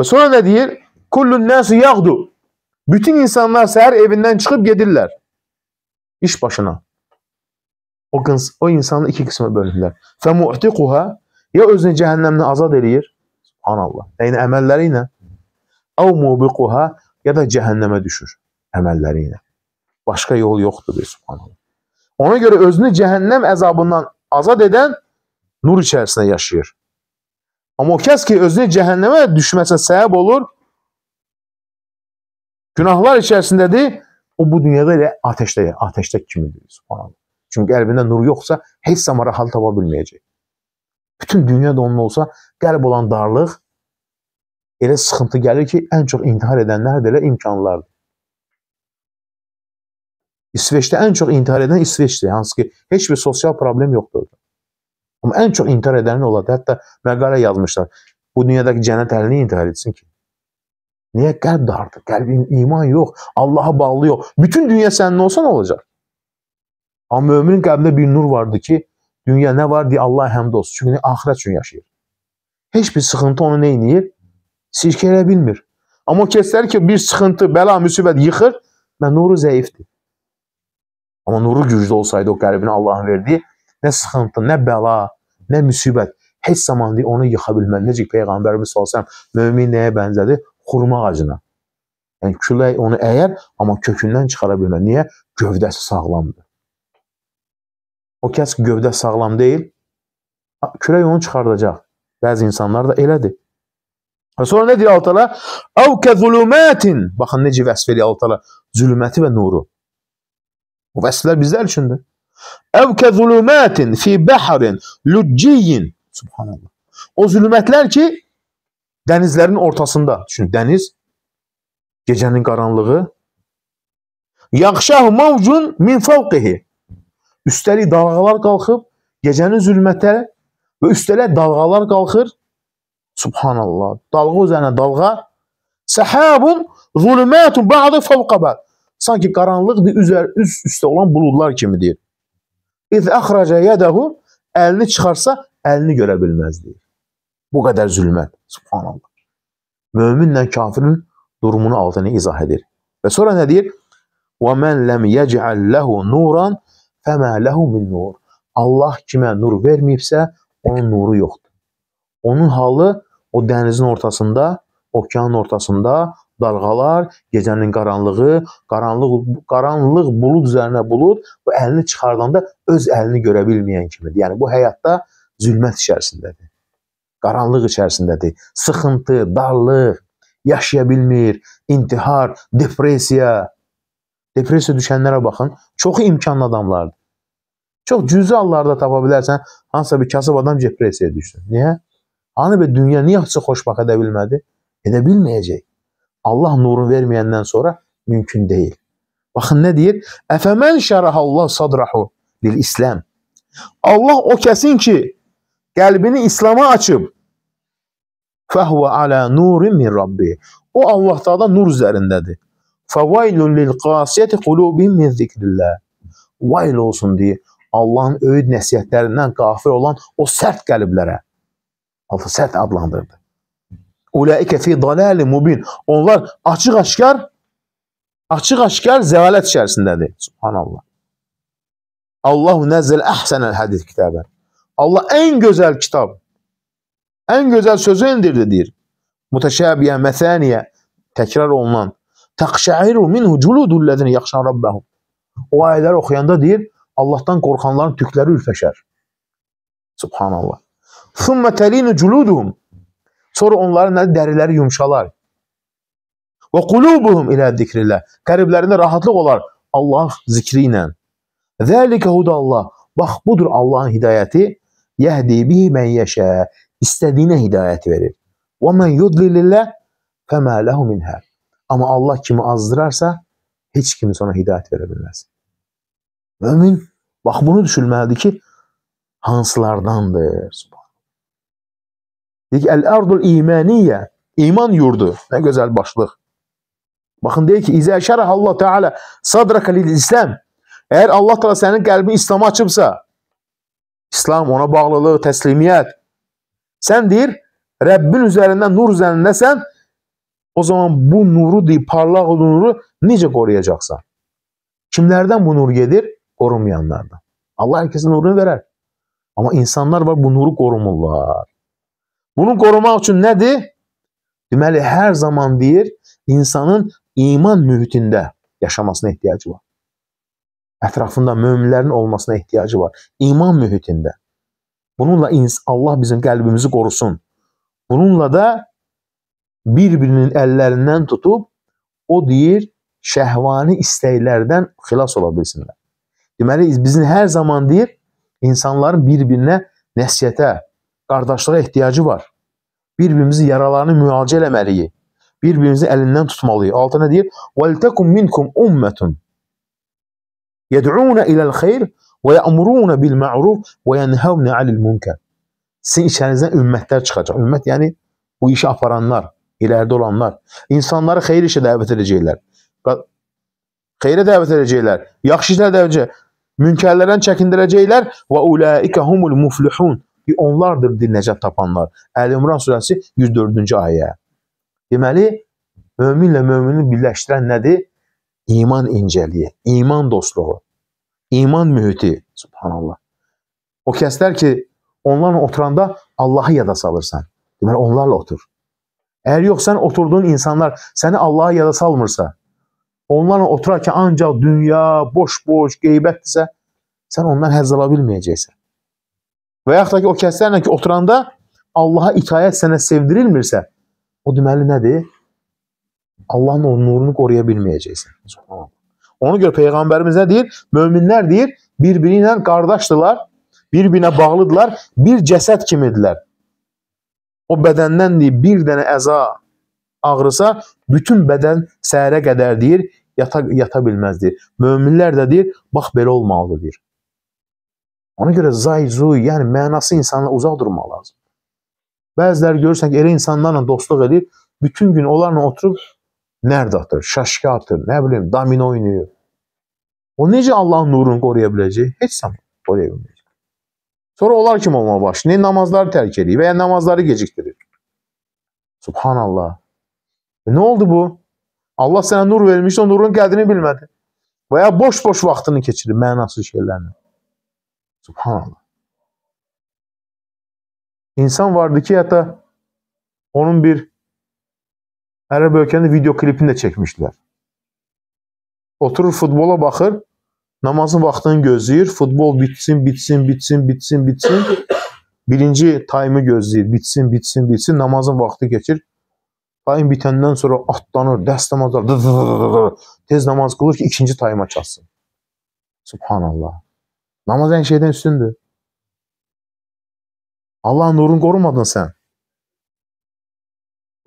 Ve sonra ne diyor? Kullun nasu yagdu. Bütün insanlar seher evinden çıkıp gelirler. İş başına. O, kız, o insanı iki kısma bölündüler. Fe mu'tikuha ya özünü cehennemden azad eləyir. Subhanallah. Yani əməlləriylə. Ev mubiquha ya da cehenneme düşür əməlləriylə. Başka yol yoktur bir subhanallah. Ona göre özünü cehennem azabından azad eden nur içərisində yaşayır. Amma o kəs ki, özünə cəhənnəmə düşməsə səbəb olur, günahlar içərisindədir, o bu dünyada elə ateşdə, ateşdə kimidir, subhanallah. Çünki qəlbində nur yoxsa, heç zaman rahat tapa bilməyəcək. Bütün dünyada onun olsa, qəlb olan darlıq elə sıxıntı gəlir ki, ən çox intihar edənlər də elə imkanlardır. İsveçdə ən çox intihar edən İsveçdir, hansı ki, heç bir sosial problem yoxdur orada. Amma ən çox intihar edənin olardı. Hətta məqalə yazmışlar. Bu dünyadakı cənnət əlini intihar etsin ki? Niyə qəlb dardır? Qəlbin iman yox, Allaha bağlı yox. Bütün dünya sənin olsa nə olacaq? Amma möminin qəlbində bir nur vardır ki, dünya nə var deyə Allah həmd olsun. Çünki axirət üçün yaşayır. Heç bir sıxıntı onu nə edir? Sirkə elə bilmir. Amma o kəslər ki, bir sıxıntı, bəla, müsibət yıxır, mən nuru zəifdir. Amma nuru güclü olsaydı o qəlbinə Allahın verdiyi nə sıxıntı, nə bəla, nə müsibət heç zaman deyil, onu yıxa bilməz. Necə peyğəmbərimiz sallallahu mömin nəyə bənzədi? Xurma ağacına. Yəni külək onu əyər, amma kökündən çıxara bilməz. Niyə? Gövdəsi sağlamdır. O kəs ki, gövdə sağlam deyil, külək onu çıxardacaq. Bəzi insanlar da elədir. Və sonra nə deyir Allah Teala? "Əv kəzulumatin." Baxın necə vəsf edir Allah Teala zülməti və nuru. Bu vəsflər bizlər üçündür. Əv kəzulumətin fi bəhərin lücciyyin. Subhanallah. O zülmətlər ki, dənizlərin ortasında. Çünki dəniz, gecənin qaranlığı. Yaxşah mavcun min fəvqihi. Üstəlik dalğalar qalxıb, gecənin zülmətə və üstəlik dalğalar qalxır. Subhanallah. Dalğa üzərinə dalğa. Səhabun zulümətun ba'dı fəvqəbə. Sanki qaranlıqdır üzər, üst üstə olan buludlar kimidir. İz əxraca yədəhu əlini çıxarsa əlini görə bilməz deyir. Bu qədər zülmət. Subhanallah. Möminlə kafirin durumunu altını izah edir. Və sonra nə deyir? Və men lem yec'al lehu nuran fema lehu min nur. Allah kimə nur verməyibsə, onun nuru yoxdur. Onun halı o dənizin ortasında, okeanın ortasında, dalğalar, gecənin qaranlığı, qaranlıq qaranlıq bulud üzərinə bulud, bu əlini çıxardanda öz əlini görə bilməyən kimidir. Yəni bu həyatda zülmət içərisindədir. Qaranlıq içərisindədir. Sıxıntı, darlıq, yaşaya bilmir, intihar, depressiya. Depressiya düşənlərə baxın, çox imkanlı adamlardır. Çox cüzi hallarda tapa bilərsən, hansısa bir kasıb adam depressiyaya düşsün. Niyə? Hani bir dünya niyə açıq xoşbaxt edə bilmədi? Edə bilməyəcək. Allah nuru verməyəndən sonra mümkün deyil. Baxın nə deyir? Əfəmən şəraha Allah sadrahu lil İslam. Allah o kəsin ki, qəlbini İslam'a açıb, fəhvə alə nurin min Rabbi. O Allah Taala nur üzərindədir. Fəvaylun lil qasiyati qulubihim min zikrillah. Vayl olsun deyə Allahın öyüd nəsihətlərindən qafil olan o sərt qəlblərə Allah sərt adlandırdı. Ulaike fi dalalin mubin. Onlar açıq-aşkar açıq-aşkar zəlalət içərisindədir. Subhanallah. Allahu nəzzəl əhsənəl hədis kitabən. Allah ən gözəl kitab, ən gözəl sözü indirdi deyir. Mütəşəbiyə, məthəniyə, təkrar olunan. Təqşəiru minhu culudul ləzini yaxşan Rabbəhum. O ayələri oxuyanda deyir, Allahdan qorxanların tükləri ürpəşər. Subhanallah. Thumma təlinu culuduhum. Sonra onların nə dəriləri yumşalar. Və qulubuhum ilə zikrillah. Qəlblərində rahatlıq olar Allah zikri ilə. Zəlikə hudallah. Bax budur Allahın hidayəti. Yəhdi bihi men yeşə. İstədiyinə hidayət verir. Və men yudlilillah fəmə lehu min hər. Amma Allah kimi azdırarsa heç kim ona hidayət verə bilməz. Mömin bax bunu düşünməlidir ki, hansılardandır. Deyir ki, el-erdul imaniyye, iman yurdu. Ne güzel başlık. Bakın deyir ki, izâ şerah Allah Teala sadraka lil İslam. Eğer Allah Teala senin kalbini İslam'a açıbsa, İslam, ona bağlılığı, teslimiyet. Sen deyir, Rəbbin üzerinden nur üzərindəsən, o zaman bu nuru deyil, parlaq nuru necə qoruyacaqsan? Kimlerden bu nur gedir? Qorunmayanlardan. Allah herkesin nurunu verer. Ama insanlar var bu nuru korumurlar. Bunu qorumaq üçün nədir? Deməli, hər zaman deyir, insanın iman mühitində yaşamasına ehtiyacı var. Ətrafında möminlərin olmasına ehtiyacı var. İman mühitində. Bununla Allah bizim qəlbimizi qorusun. Bununla da bir-birinin əllərindən tutub, o deyir, şəhvani istəklərdən xilas ola bilsinlər. Deməli, bizim hər zaman deyir, insanların bir-birinə nəsiyyətə, qardaşlığa ehtiyacı var. Bir-birimizin yaralarını müalicə eləməliyik. Bir-birimizi əlindən tutmalıyıq. Altı nə deyir? وَلْتَكُمْ مِنْكُمْ أُمَّةٌ يَدْعُونَ إِلَى الْخَيْرِ وَيَأْمُرُونَ بِالْمَعْرُوفِ وَيَنْهَوْنَ عَلِ الْمُنْكَرِ Sizin içinizdən ümmətlər çıxacaq. Ümmət yəni bu işi aparanlar, ilərdə olanlar. İnsanları xeyir işə dəvət edəcəklər. Xeyrə dəvət edəcəklər. Yaxşı işlər dəvət edəcəklər. Münkərlərdən çəkindirəcəklər. وَاُولَٰئِكَ هُمُ الْمُفْلِحُونَ onlardır din nəcət tapanlar. Əl-İmran surəsi 104-cü ayə. Deməli, möminlə mömini birləşdirən nədir? İman incəliyi, iman dostluğu, iman mühiti, subhanallah. O kəslər ki, onlarla oturanda Allahı yada salırsan. Deməli, onlarla otur. Əgər yox, sən oturduğun insanlar səni Allaha yada salmırsa, onlarla oturarkən ancaq dünya, boş-boş, qeybətdirsə, sən ondan həzz ala bilməyəcəksən və yaxud da ki, o kəslərlə ki, oturanda Allaha itayət sənə sevdirilmirsə, o deməli nədir? Allahın o nurunu qoruya bilməyəcəksən. Ona görə Peyğəmbərimiz nə deyir? Möminlər deyir, bir-biri ilə qardaşdırlar, bir-birinə bağlıdırlar, bir cəsəd kimidirlər. O bədəndən deyir, bir dənə əza ağrısa, bütün bədən səhərə qədər deyir, yata, yata bilməz deyir. Möminlər də deyir, bax belə olmalıdır deyir. Ona görə zay-zuy, yəni mənası insanla uzaq durmaq lazımdır. Bəziləri görürsən ki, elə insanlarla dostluq edir, bütün gün onlarla oturub nərd atır, şaşka atır, nə bilim, domino oynayır. O necə Allahın nurunu qoruya biləcək? Heç zaman qoruya bilməyəcək. Sonra onlar kim olmağa başlayır? Namazları tərk edir və ya namazları gecikdirir. Subhanallah. E, nə oldu bu? Allah sənə nur vermişdi, o nurun qədrini bilmədi. Və ya boş-boş vaxtını keçirir mənasız şeylərlə. Subhanallah. İnsan vardı ki hatta onun bir Ərəb ölkənin video klipini də çəkmişdilər. Oturur futbola baxır, namazın vaxtını gözləyir, futbol bitsin, bitsin, bitsin, bitsin, bitsin. Birinci tayımı gözləyir, bitsin, bitsin, bitsin, namazın vaxtı keçir. Tayım bitəndən sonra atlanır, dəst namazlar, tez namaz qılır ki, ikinci tayıma çatsın. Subhanallah. Namaz en şeyden üstündür. Allahın nurunu qorumadın sən.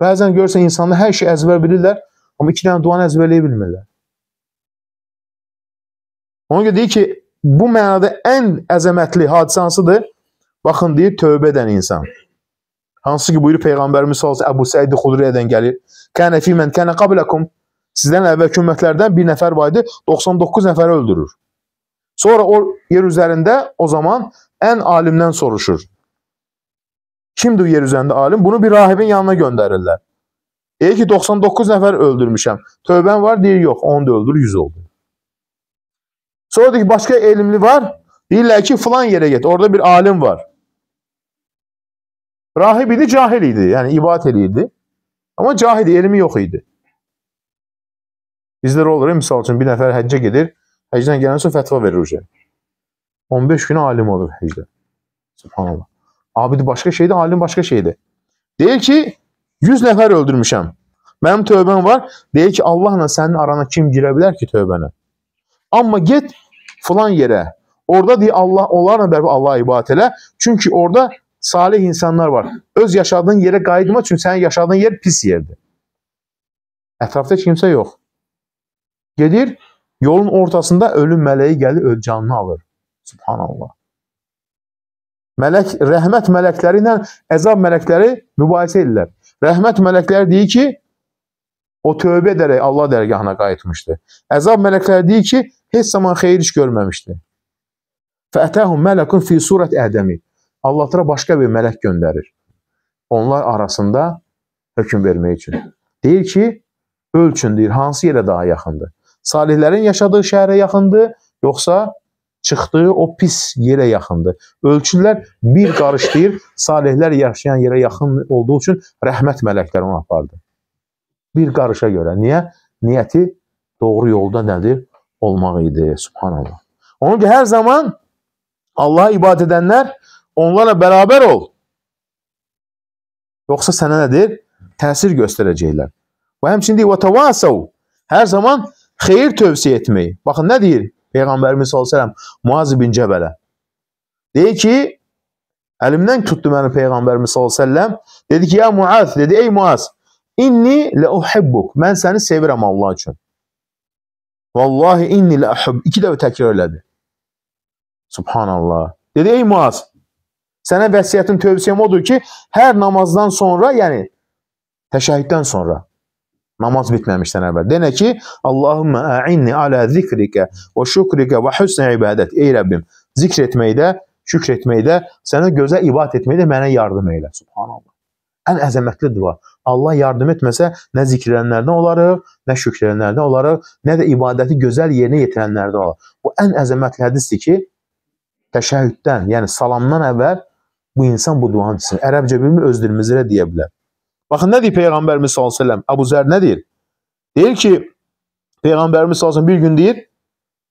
Bəzən görsən insanlar hər şeyi əzbər bilirlər, amma iki dənə duanı əzbərləyə bilmirlər. Ona görə deyir ki, bu mənada ən əzəmətli hadisə hansıdır? Baxın, deyir, tövbə edən insan. Hansı ki, buyurur Peyğəmbərimiz sallallahu Əbu Səid Xudriyyədən gəlir. Kənə fi mən kənə qabləkum. Sizdən əvvəlki ümmətlərdən bir nəfər var idi, 99 nəfəri öldürür. Sonra o yer üzerinde o zaman en alimden soruşur. Kimdir yer üzerinde alim? Bunu bir rahibin yanına gönderirler. Deyir ki 99 nəfər öldürmüşəm. Tövbən var, deyir yox, 10 da öldür, 100 oldu. Sonra deyir ki, başqa elmli var. Deyirlər ki, filan yerə get, orada bir alim var. Rahib idi, cahil idi. Yəni ibadət eləyirdi. Amma cahil elmi yox idi. Bizdə olur, misal üçün bir nəfər həccə gedir, Həcdən gələn sonra fətva verir hocaya. 15 günə alim olur həcdə. Subhanallah. Abid başqa şeydir, alim başqa şeydir. Deyir ki, 100 nəfər öldürmüşəm. Mənim tövbəm var. Deyir ki, Allahla sənin arana kim girə bilər ki tövbənə? Amma get filan yerə. Orada deyir Allah, onlarla bərabər Allah ibadət elə. Çünki orada salih insanlar var. Öz yaşadığın yerə qayıtma, çünki sənin yaşadığın yer pis yerdir. Ətrafda kimsə yox. Gedir, Yolun ortasında ölüm mələyi gəlir, canını alır. Subhanallah. Mələk, rəhmət mələkləri ilə əzab mələkləri mübahisə edirlər. Rəhmət mələkləri deyir ki, o tövbə edərək Allah dərgahına qayıtmışdı. Əzab mələkləri deyir ki, heç zaman xeyir iş görməmişdi. Fətəhum mələkun fi surət ədəmi. Allah təala başqa bir mələk göndərir. Onlar arasında hökm vermək üçün. Deyir ki, ölçün deyir, hansı yerə daha yaxındır? Salihlərin yaşadığı şəhərə yaxındır, yoxsa çıxdığı o pis yerə yaxındır. Ölçülər bir qarış deyir, salihlər yaşayan yerə yaxın olduğu üçün rəhmət mələkləri onu apardı. Bir qarışa görə. Niyə? Niyyəti doğru yolda nədir? Olmaq idi. Subhanallah. Onun ki, hər zaman Allaha ibad edənlər onlarla bərabər ol. Yoxsa sənə nədir? Təsir göstərəcəklər. Və həmçində və təvasav. Hər zaman xeyir tövsiyə etmək. Baxın, nə deyir Peyğəmbərimiz s.ə.v. Muaz bin Cəbələ? Deyir ki, əlimdən tutdu mənim Peyğəmbərimiz s.ə.v. Dedi ki, ya Muaz, dedi, ey Muaz, inni leuhibbuk, mən səni sevirəm Allah üçün. Vallahi inni leuhibbuk, iki dəvə təkrar elədi. Subhanallah. Dedi, ey Muaz, sənə vəsiyyətim, tövsiyəm odur ki, hər namazdan sonra, yəni təşəhiddən sonra Namaz bitməmişdən əvvəl. Denə ki, Allahümmə ə'inni alə zikrikə və şükrikə və hüsnə ibadət. Ey Rəbbim, zikr etməkdə, şükr etməkdə, sənə gözə ibadət etməkdə mənə yardım eylə. Subhanallah. Ən əzəmətli dua. Allah yardım etməsə, nə zikrənlərdən olarıq, nə şükrənlərdən olarıq, nə də ibadəti gözəl yerinə yetirənlərdən olarıq. Bu ən əzəmətli hədisdir ki, təşəhhüddən, yəni salamdan əvvəl bu insan bu duanı etsin. Ərəbcə bilmir, öz dilimizdə deyə bilər. Baxın nə deyir Peyğəmbərimiz sallallahu əleyhi və səlləm? Əbu Zər nə deyir? Deyir ki, Peyğəmbərimiz sallallahu əleyhi və səlləm bir gün deyir,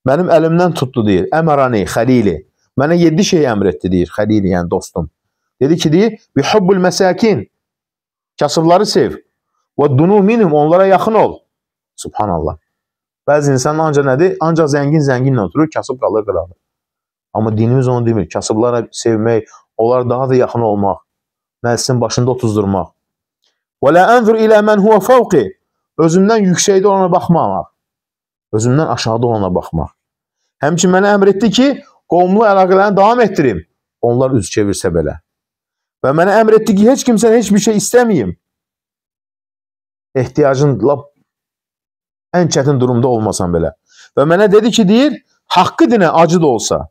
mənim əlimdən tutdu deyir. Əmrani xəlili. Mənə 7 şey əmr etdi deyir xəlili, yəni dostum. Dedi ki, deyir, "Bi hubbul masakin." Kasıbları sev. "Və dunu minhum." Onlara yaxın ol. Subhanallah. Bəzi insan ancaq nədir? Ancaq zəngin zənginlə oturur, kasıb qalır qıralı. Amma dinimiz onu demir. Kasıblara sevmək, onlar daha da yaxın olmaq, məclisin başında otuz durmaq. Və la anzur ilə men huwa fawqi. Özümdən yüksəkdə olana baxmamaq. Özümdən aşağıda olana baxmaq. Həmçinin mənə əmr etdi ki, qovumlu əlaqələrini davam etdirim. Onlar üz çevirsə belə. Və mənə əmr etdi ki, heç kimsən heç bir şey istəməyim. Ehtiyacın lap ən çətin durumda olmasan belə. Və mənə dedi ki, deyir, haqqı dinə acı da olsa.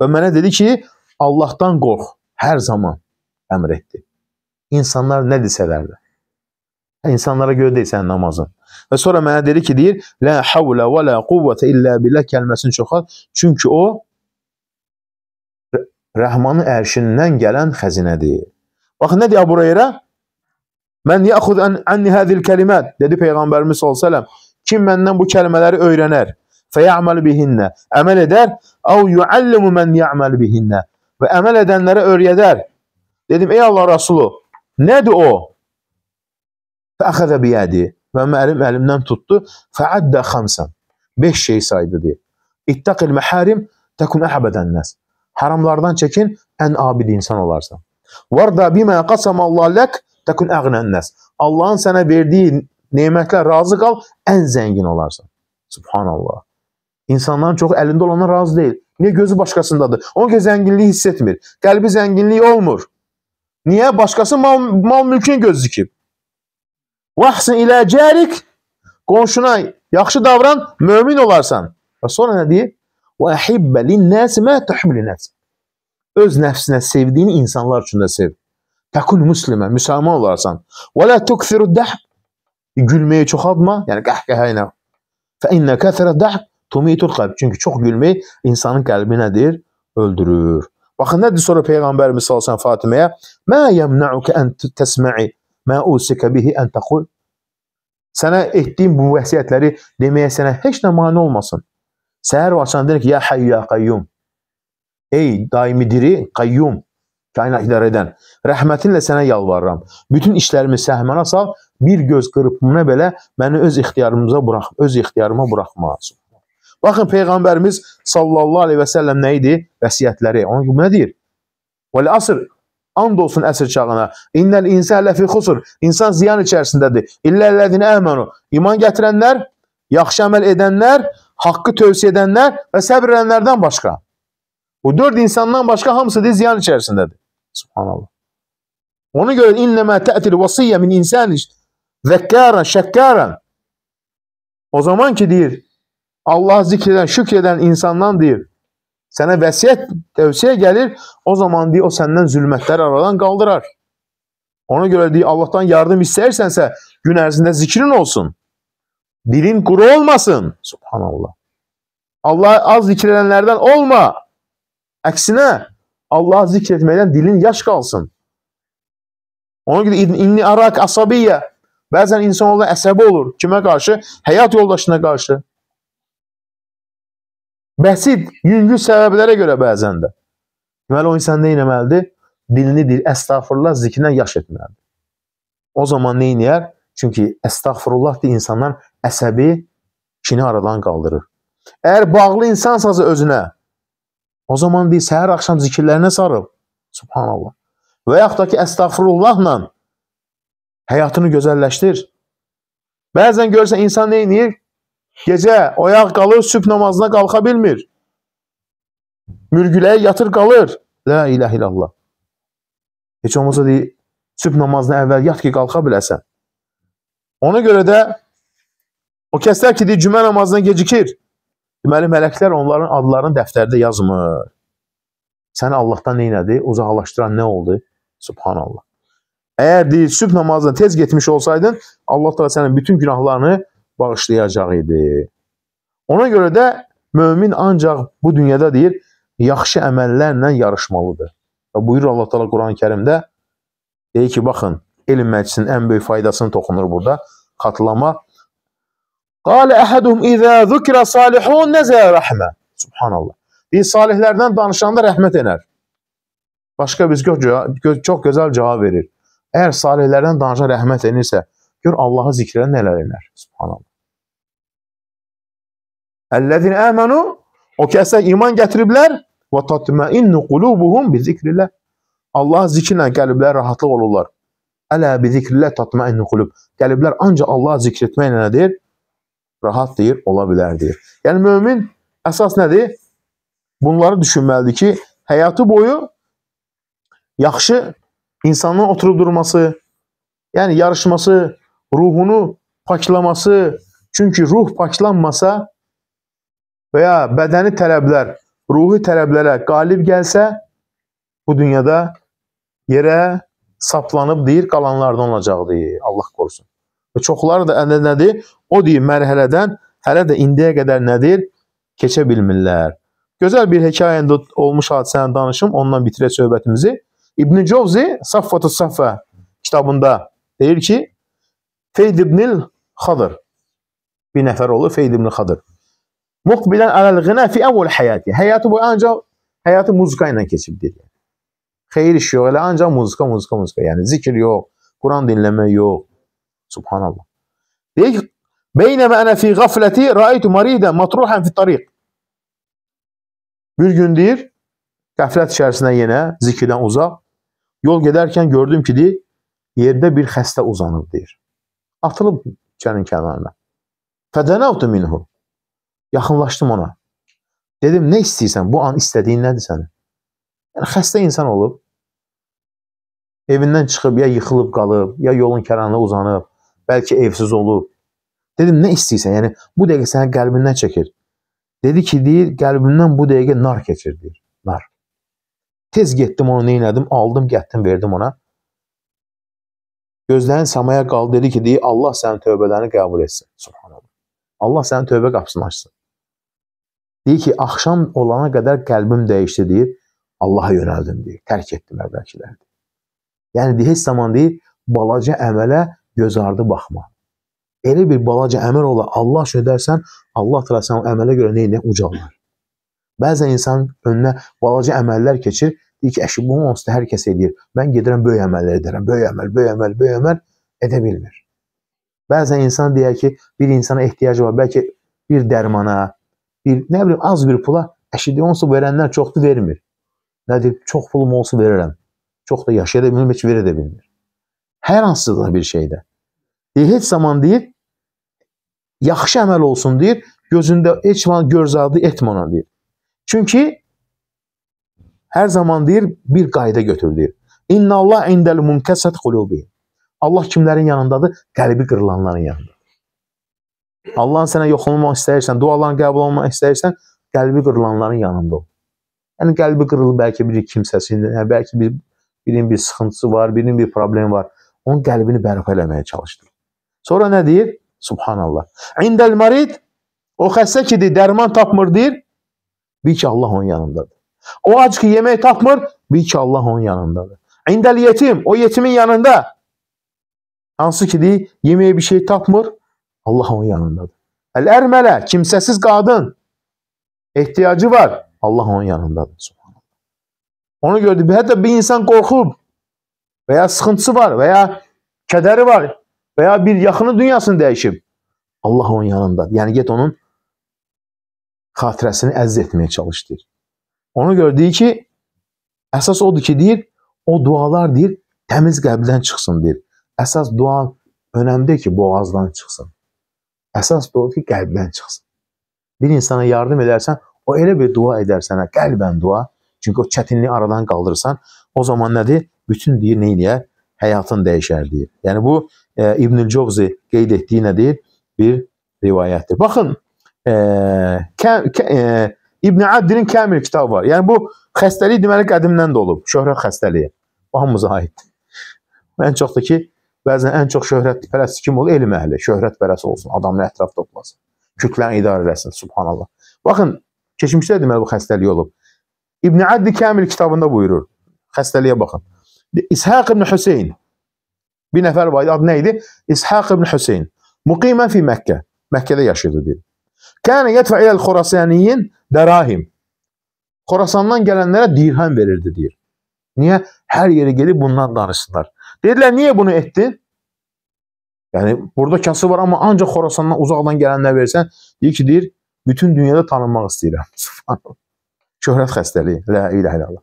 Və mənə dedi ki, Allahdan qorx hər zaman əmr etdi. İnsanlar nə desələr də. İnsanlara göre değil sənin namazın. ve sonra mənə dedi ki, deyir, La havlə və la quvvətə illa billah" kəlməsini çoxalt. Çünkü o Rəhmanın ərşindən gelen xəzinədir. Bax nə deyir Əbu Mən yaxud an anni hadil kelimat dedi Peyğəmbərimiz sallallahu əleyhi və səlləm. Kim məndən bu kəlmələri öyrənər, feyəməl bihinnə, əməl edər, əv yuallimu men yəməl bihinnə və əməl edənlərə öyrədər. Dedim ey Allah Rasulü, nədir o? Fəəxədə biyədi və müəllim əlimdən tutdu. Fəəddə xamsan. 5 şey saydı diye. İttaqil məharim təkun əhəbədən nəs. Haramlardan çəkin, ən abid insan olarsan. Varda bimə qasamallah lək təkun əğnən nəs. Allahın sənə verdiyi nemətlər razı qal, ən zəngin olarsan. Subhanallah. İnsanların çoxu əlində olana razı deyil. Niyə gözü başqasındadır? Onun ki, zənginliyi hiss etmir. Qəlbi zənginliyi olmur. Niyə? Başqası mal, mal mülkünə göz dikib. Vahsin ilə cərik qonşuna yaxşı davran, mömin olarsan. Və sonra nə deyir? Və əhibbə linnəsi mə təhmili nəfs. Öz nəfsinə sevdiyini insanlar üçün də sev. Təkun müslimə, müsəlman olarsan. Və lə tükfiru dəhb. Gülməyi çoxaltma, yəni qəhqəhə ilə. Fə innə kəthərə dəhb tumitul qalb. Çünki çox gülmək insanın qəlbi nədir? Öldürür. Baxın, nədir sonra Peyğəmbər misal sən Fatiməyə? Mə yəmnəukə ən təsmə'i Mə usika bihi ən təqul. Sənə etdiyim bu vəsiyyətləri deməyə sənə heç nə mane olmasın. Səhər açan deyir ki, ya hayyu ya qayyum. Ey daimi diri qayyum, kainat idarə edən. Rəhmətinlə sənə yalvarıram. Bütün işlərimi səhmənə sal, bir göz qırpımına belə məni öz ixtiyarımıza burax, öz ixtiyarıma buraxma. Baxın peyğəmbərimiz sallallahu əleyhi və səlləm nə idi? Vəsiyyətləri. Onun nə deyir? Vəl asr And olsun əsr çağına. İnnəl insə ləfi xusur. İnsan ziyan içərisindədir. İlləllədinə əmənu. İman gətirənlər, yaxşı əməl edənlər, haqqı tövsiyə edənlər və səbr edənlərdən başqa. Bu dörd insandan başqa hamısı deyil, ziyan içərisindədir. Subhanallah. Ona görə innəmə tətil vasiyyə min insan zəkkərən, şəkkərən. O zaman ki deyir, Allah zikr edən, şükr edən insandan deyir, Sənə vəsiyyət, tövsiyə gəlir, o zaman deyir, o səndən zülmətləri aradan qaldırar. Ona görə deyir, Allahdan yardım istəyirsənsə, gün ərzində zikrin olsun. Dilin quru olmasın. Subhanallah. Allah az zikr edənlərdən olma. Əksinə, Allah zikr etməkdən dilin yaş qalsın. Ona görə inni arak asabiyyə. Bəzən insanoğlu əsəbi olur. Kimə qarşı? Həyat yoldaşına qarşı. Bəsit, yüngül səbəblərə görə bəzən də. Deməli, o insan nə etməlidir? Dilini dil, əstəğfurullah zikrindən yaş etməlidir. O zaman nə edər? Çünki əstəğfurullah deyə insandan əsəbi kini aradan qaldırır. Əgər bağlı insansansa özünə, o zaman deyir, səhər axşam zikirlərinə sarıl. Subhanallah. Və yaxud da ki, əstəğfurullahla həyatını gözəlləşdir. Bəzən görürsən, insan nə edir? Gecə oyaq qalır, sübh namazına qalxa bilmir. Mürgüləyə yatır qalır. La ilahe illallah. Heç olmasa deyir, sübh namazına əvvəl yat ki, qalxa biləsən. Ona görə də o kəslər ki, deyir, cümə namazına gecikir. Deməli, mələklər onların adlarını dəftərdə yazmır. Səni Allahdan neynədi? Uzaqlaşdıran nə oldu? Subhanallah. Əgər deyir, sübh namazına tez getmiş olsaydın, Allah da sənin bütün günahlarını bağışlayacaq idi. Ona göre de mümin ancak bu dünyada değil, yaxşı əməllərlə yarışmalıdır. Və buyurur Allah Teala quran kerimde. deyir ki, baxın, elm məclisinin en büyük faydasını toxunur burada xatırlama. Qale ahaduhum iza zukira salihun nazara rahme. Subhanallah. Bir salihlerden danışanda rəhmət edər. Başka biz gör, gör, çox gözəl verir. Eğer salihlerden danışan rəhmət edirsə, gör Allahı zikrə nələr edər. Subhanallah. Ellezine amenu o kəsə iman gətiriblər və tatmainnu qulubuhum bi zikrillah. Allah zikirlə qəlblər rahatlıq olurlar. Ələ bi zikrillah tatmainnu qulub. Qəlblər ancaq Allah zikr etməklə nədir? Rahat deyir, ola bilər deyir. Yəni mömin əsas nədir? Bunları düşünməlidir ki, həyatı boyu yaxşı insanın oturub durması, yəni yarışması, ruhunu paklaması, çünki ruh paklanmasa və ya bədəni tələblər, ruhi tələblərə qalib gəlsə, bu dünyada yerə saplanıb deyir, qalanlardan olacaq deyir, Allah qorusun. Və çoxları da ələ nədir? O deyir, mərhələdən hələ də indiyə qədər nədir? Keçə bilmirlər. Gözəl bir hekayəndə olmuş hadisəni danışım, ondan bitirək söhbətimizi. İbn Covzi Saffatu Saffa kitabında deyir ki, Feyd ibn Xadır bir nəfər olur, Feyd ibn Xadır. Muqbilən aləl ğinə fi əvvəl həyati. Həyatı boyu ancaq həyatı muzika ilə keçibdir. Xeyir iş yox, elə ancaq muzika, muzika, muzika. Yəni zikir yox, Quran dinləmə yox. Subhanallah. Deyir ki, Beynəmə ənə fi qafləti raitu maridə matruhən fi tariq. Bir gün deyir, qəflət içərisində yenə zikirdən uzaq, yol gedərkən gördüm ki, deyir, yerdə bir xəstə uzanıb deyir. Atılıb cənin kənarına. Fədənəvdu minhu. Yaxınlaşdım ona. Dedim, nə istəyirsən? Bu an istədiyin nədir sənin? Yəni xəstə insan olub. Evindən çıxıb ya yıxılıb qalıb, ya yolun kənarına uzanıb, bəlkə evsiz olub. Dedim, nə istəyirsən? Yəni bu dəqiqə sənin qəlbindən çəkir. Dedi ki, deyir, qəlbimdən bu dəqiqə nar keçir, deyir. Nar. Tez getdim onu nə elədim? Aldım, gətdim, verdim ona. Gözlərin samaya qaldı, dedi ki, deyir, Allah sənin tövbələrini qəbul etsin. Subhanallah. Allah sənin tövbə qapısını açsın. Deyir ki, axşam olana qədər qəlbim dəyişdi, deyir, Allaha yönəldim, deyir, tərk etdim əvvəlkiləri. Yəni, deyir, heç zaman deyir, balaca əmələ göz ardı baxma. Elə bir balaca əmər ola, Allah şödərsən, Allah tələsən o əmələ görə neynə ucallar. Bəzən insan önünə balaca əməllər keçir, deyir ki, əşi, bunu onsuz da hər kəs edir. Mən gedirəm, böyük əməllər edərəm, böyük əməl, böyük əməl, böyük əməl edə bilmir. Bəzən insan deyər ki, bir insana ehtiyacı var, bəlkə bir dərmana, bir, nə bilim az bir pula əşidi e onsa verənlər çoxdur vermir. Nədir? Çox pulum olsa verərəm. Çox da yaşaya da bilmir, heç verə də bilmir. Hər hansı da bir şeydə. Deyir, heç zaman deyir, yaxşı əməl olsun deyir, gözündə heç zaman göz ardı etmə ona deyir. Çünki hər zaman deyir, bir qayda götür deyir. İnna Allah indəl munkəsət qulubi. Allah kimlərin yanındadır? Qəlbi qırılanların yanındadır. Allahın sənə yoxlanmaq istəyirsən, duaların qəbul olmaq istəyirsən, qəlbi qırılanların yanında ol. Yəni qəlbi qırılıb bəlkə bir kimsəsində, yəni bəlkə bir birinin bir sıxıntısı var, birinin bir problemi var. Onun qəlbini bərpa eləməyə çalışdır. Sonra nə deyir? Subhanallah. İndəl marid o xəstə ki, dərman tapmır deyir, bil ki Allah onun yanındadır. O ac ki yemək tapmır, bil ki Allah onun yanındadır. İndəl yetim o yetimin yanında hansı ki deyir, yeməyə bir şey tapmır, Allah onun yanındadır. Əl-ərmələ, kimsəsiz qadın ehtiyacı var. Allah onun yanındadır. Subhanallah. Onu gördü. Hətta bir insan qorxub və ya sıxıntısı var və ya kədəri var və ya bir yaxını dünyasını dəyişib. Allah onun yanındadır. Yəni get onun xatirəsini əziz etməyə çalış deyir. Ona görə deyir ki, əsas odur ki, deyir, o dualar deyir, təmiz qəlbdən çıxsın deyir. Əsas dua önəmdir ki, boğazdan çıxsın. Əsas da o ki, qəlbdən çıxsın. Bir insana yardım edərsən, o elə bir dua edər sənə, qəlbən dua. Çünki o çətinliyi aradan qaldırırsan, o zaman nədir? Bütün deyir, nə eləyər? Həyatın dəyişər deyir. Yəni bu e, İbnül Covzi qeyd etdiyi nədir? Bir rivayətdir. Baxın, e, kə, kə, e, İbn Addinin Kamil kitabı var. Yəni bu xəstəlik deməli qədimdən də olub. Şöhrət xəstəliyi. Bu hamımıza aiddir. Ən çox da ki, Bəzən ən çox şöhrətpərəst kim olur? Elm əhli, şöhrətpərəst olsun, adamın ətraf toplasın, kütləni idarə eləsin, subhanallah. Baxın, keçmişdə deməli bu xəstəlik olub. İbn Əddi Kamil kitabında buyurur. Xəstəliyə baxın. İshaq ibn Hüseyn bir nəfər var idi, adı nə idi? İshaq ibn Hüseyn. Muqimən fi Məkkə. Məkkədə yaşayırdı deyir. Kənə yətfə iləl Xorasaniyin dərahim. Xorasandan gələnlərə dirhəm verirdi deyir. Niyə? Hər yerə gelib bundan danışsınlar. Dediler niye bunu etdi? Yəni burada kası var amma ancaq Xorasandan uzaqdan gələnlər versən, deyir ki, deyir, bütün dünyada tanınmaq istəyirəm. Subhanallah. Şöhrət xəstəliyi. La ilahe illallah.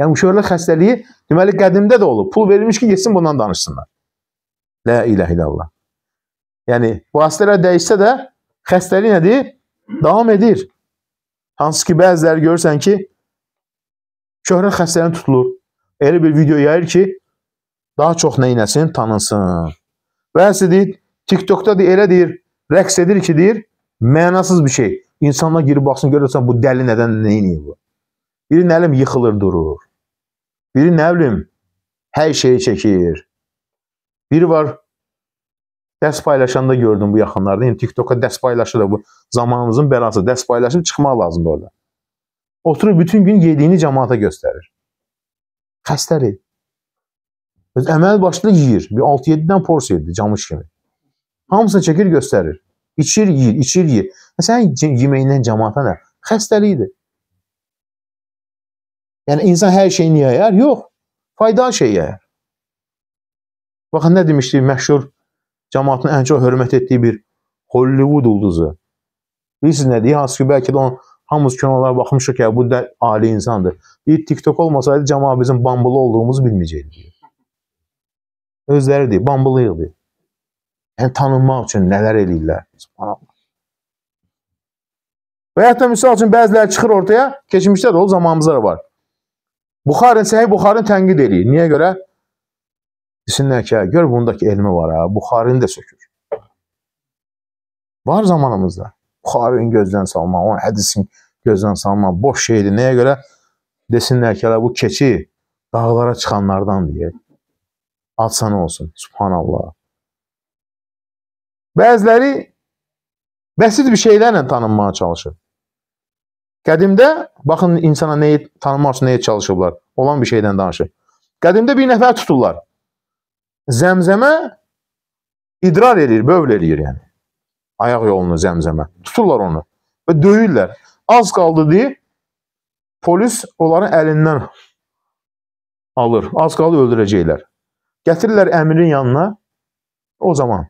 Yəni şöhrət xəstəliyi deməli qədimdə də olub. Pul verilmiş ki, getsin bundan danışsınlar. La ilahe illallah. Yəni vasitələr dəyişsə də xəstəlik nədir? Davam edir. Hansı ki, bəziləri görürsən ki, şöhrət xəstəliyini tutulur. Elə bir video yayır ki, daha çox neynəsin, tanınsın. Bəzi deyir, TikTokda deyir, elə deyir, rəqs edir ki, deyir, mənasız bir şey. İnsanlar girib baxsın, görürsən bu dəli nədən neynəyir bu. Biri nə bilim yıxılır durur. Biri nə bilim hər şeyi çəkir. Biri var dəst paylaşanda gördüm bu yaxınlarda. Yəni TikTok'a dəst paylaşır da bu zamanımızın bəlası. Dəst paylaşıb çıxmaq lazımdır orada. Oturur bütün gün yediyini cəmaata göstərir. Xəstəlik. Öz əməl başlı yeyir. Bir 6-7-dən porsiya yedir camış kimi. Hamısını çəkir, göstərir. İçir, yeyir, içir, yeyir. Sənin yeməyindən cəmaata nə? Xəstəlikdir. Yəni insan hər şeyi niyə yeyər? Yox. Faydalı şey yeyər. Baxın nə demişdi məşhur cəmaatın ən çox hörmət etdiyi bir Hollywood ulduzu. Bilirsiniz nə deyir? Hansı ki, bəlkə də onun hamımız kinolara baxmışıq ki, bu da ali insandır. Deyir, TikTok olmasaydı cəmaat bizim bambulu olduğumuzu bilməyəcəkdi. Özləri deyir, bambılıyıq deyir. Yəni tanınmaq üçün nələr eləyirlər. Subhanallah. Və hətta misal üçün bəziləri çıxır ortaya, keçmişdə də o zamanımızda da var. Buxarın, Səhih Buxarın tənqid eləyir. Niyə görə? Desinlər ki, hə, gör bundakı elmi var ha, hə, Buxarını da sökür. Var zamanımızda. Buxarın gözdən salmaq, onun hədisin gözdən salmaq boş şeydir. Nəyə görə? Desinlər ki, bu keçi dağlara çıxanlardan deyir. Ad olsun. Subhanallah. Bəziləri bəsit bir şeylərlə tanınmağa çalışır. Qədimdə, baxın insana nəyi tanınmaq üçün nəyə çalışıblar. Olan bir şeydən danışır. Qədimdə bir nəfər tuturlar. Zəmzəmə idrar eləyir, bövl eləyir yəni. Ayaq yolunu zəmzəmə. Tuturlar onu və döyürlər. Az qaldı deyə polis onların əlindən alır. Az qaldı öldürəcəklər. Gətirirlər əmirin yanına. O zaman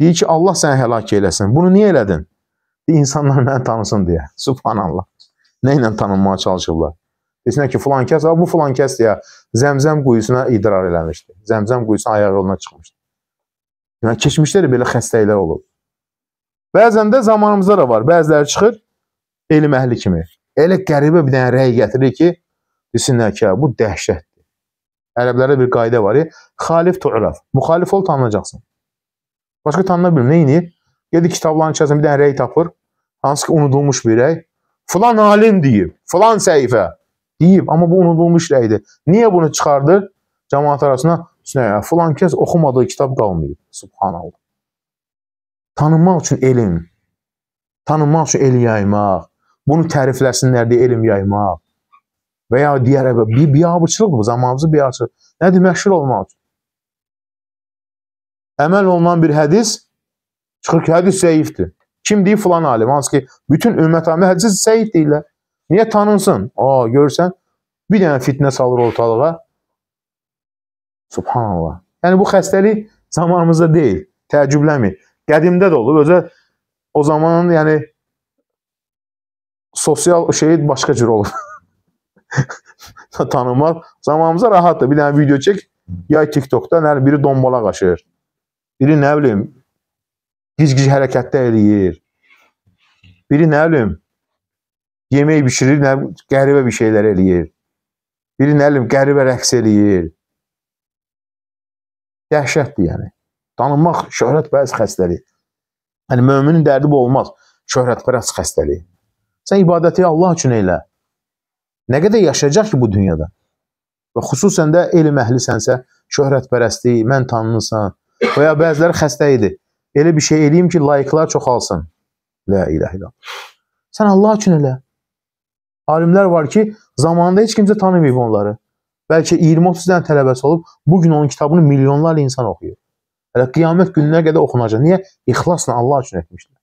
deyir ki, Allah səni həlak eləsin. Bunu niyə elədin? Deyir, insanlar məni tanısın deyə. Subhanallah. Nə ilə tanınmağa çalışırlar? Desinlər ki, filan kəs, bu filan kəs deyə zəmzəm quyusuna idrar eləmişdi. Zəmzəm quyusuna ayaq yoluna çıxmışdı. Yəni, keçmişdə də belə xəstəliklər olub. Bəzən də zamanımızda da var. Bəziləri çıxır elm əhli kimi. Elə qəribə bir dənə rəy gətirir ki, desinlər ki, bu dəhşətdir. Ərəblərdə bir qayda var. E, xalif tu'raf. Müxalif ol tanınacaqsan. Başqa tanına bilmir. Neyini? Gedir kitabların içərisində bir dənə rəy tapır. Hansı ki unudulmuş bir rəy. Filan alim deyib. Filan səhifə deyib. Amma bu unudulmuş rəydir. Niyə bunu çıxardır? Cəmaat arasına Hüsnəyə, filan kəs oxumadığı kitab qalmayıb. Subhanallah. Tanınmaq üçün elm. Tanınmaq üçün el yaymaq. Bunu tərifləsinlər deyə elm yaymaq veya digər əvvəl, bir biabırçılıqdır bu, zamanımızı biabırçılıq. Nədir? Məşhur olmaq üçün. Əməl olunan bir hədis, çıxır ki, hədis zəifdir. Kim deyir? Filan alim. Hansı ki, bütün ümmət amir hədisi zəif deyirlər. Niyə tanınsın? Aa, görsən, bir dənə fitnə salır ortalığa. Subhanallah. Yəni, bu xəstəlik zamanımızda deyil. Təəccübləmir. Qədimdə də olub. Özə o zamanın, yəni, sosial şeyi başqa cür olub. tanınmaz. Zamanımıza rahatdır. Bir dənə video çək, ya TikTokda nə biri dombala qaşır. Biri nə bilim gic-gic hərəkətdə eləyir. Biri nə bilim yemək bişirir, nə qəribə bir şeylər eləyir. Biri nə bilim qəribə rəqs eləyir. Dəhşətdir yəni. Tanınmaq şöhrət bəzi xəstəlik. Yəni möminin dərdi bu olmaz. Şöhrətpərəst xəstəlik. Sən ibadəti Allah üçün elə. Nə qədər yaşayacaq ki bu dünyada? Və xüsusən də elm əhlisənsə, şöhrətpərəstlik, mən tanınırsan və ya bəziləri xəstə idi. Elə bir şey eləyim ki, layiqlar çoxalsın. La ilahe illallah. Sən Allah üçün elə. Alimlər var ki, zamanında heç kimsə tanımayıb onları. Bəlkə 20-30 dənə tələbəsi olub, bu gün onun kitabını milyonlarla insan oxuyur. Hələ qiyamət gününə qədər oxunacaq. Niyə? İxlasla Allah üçün etmişdir.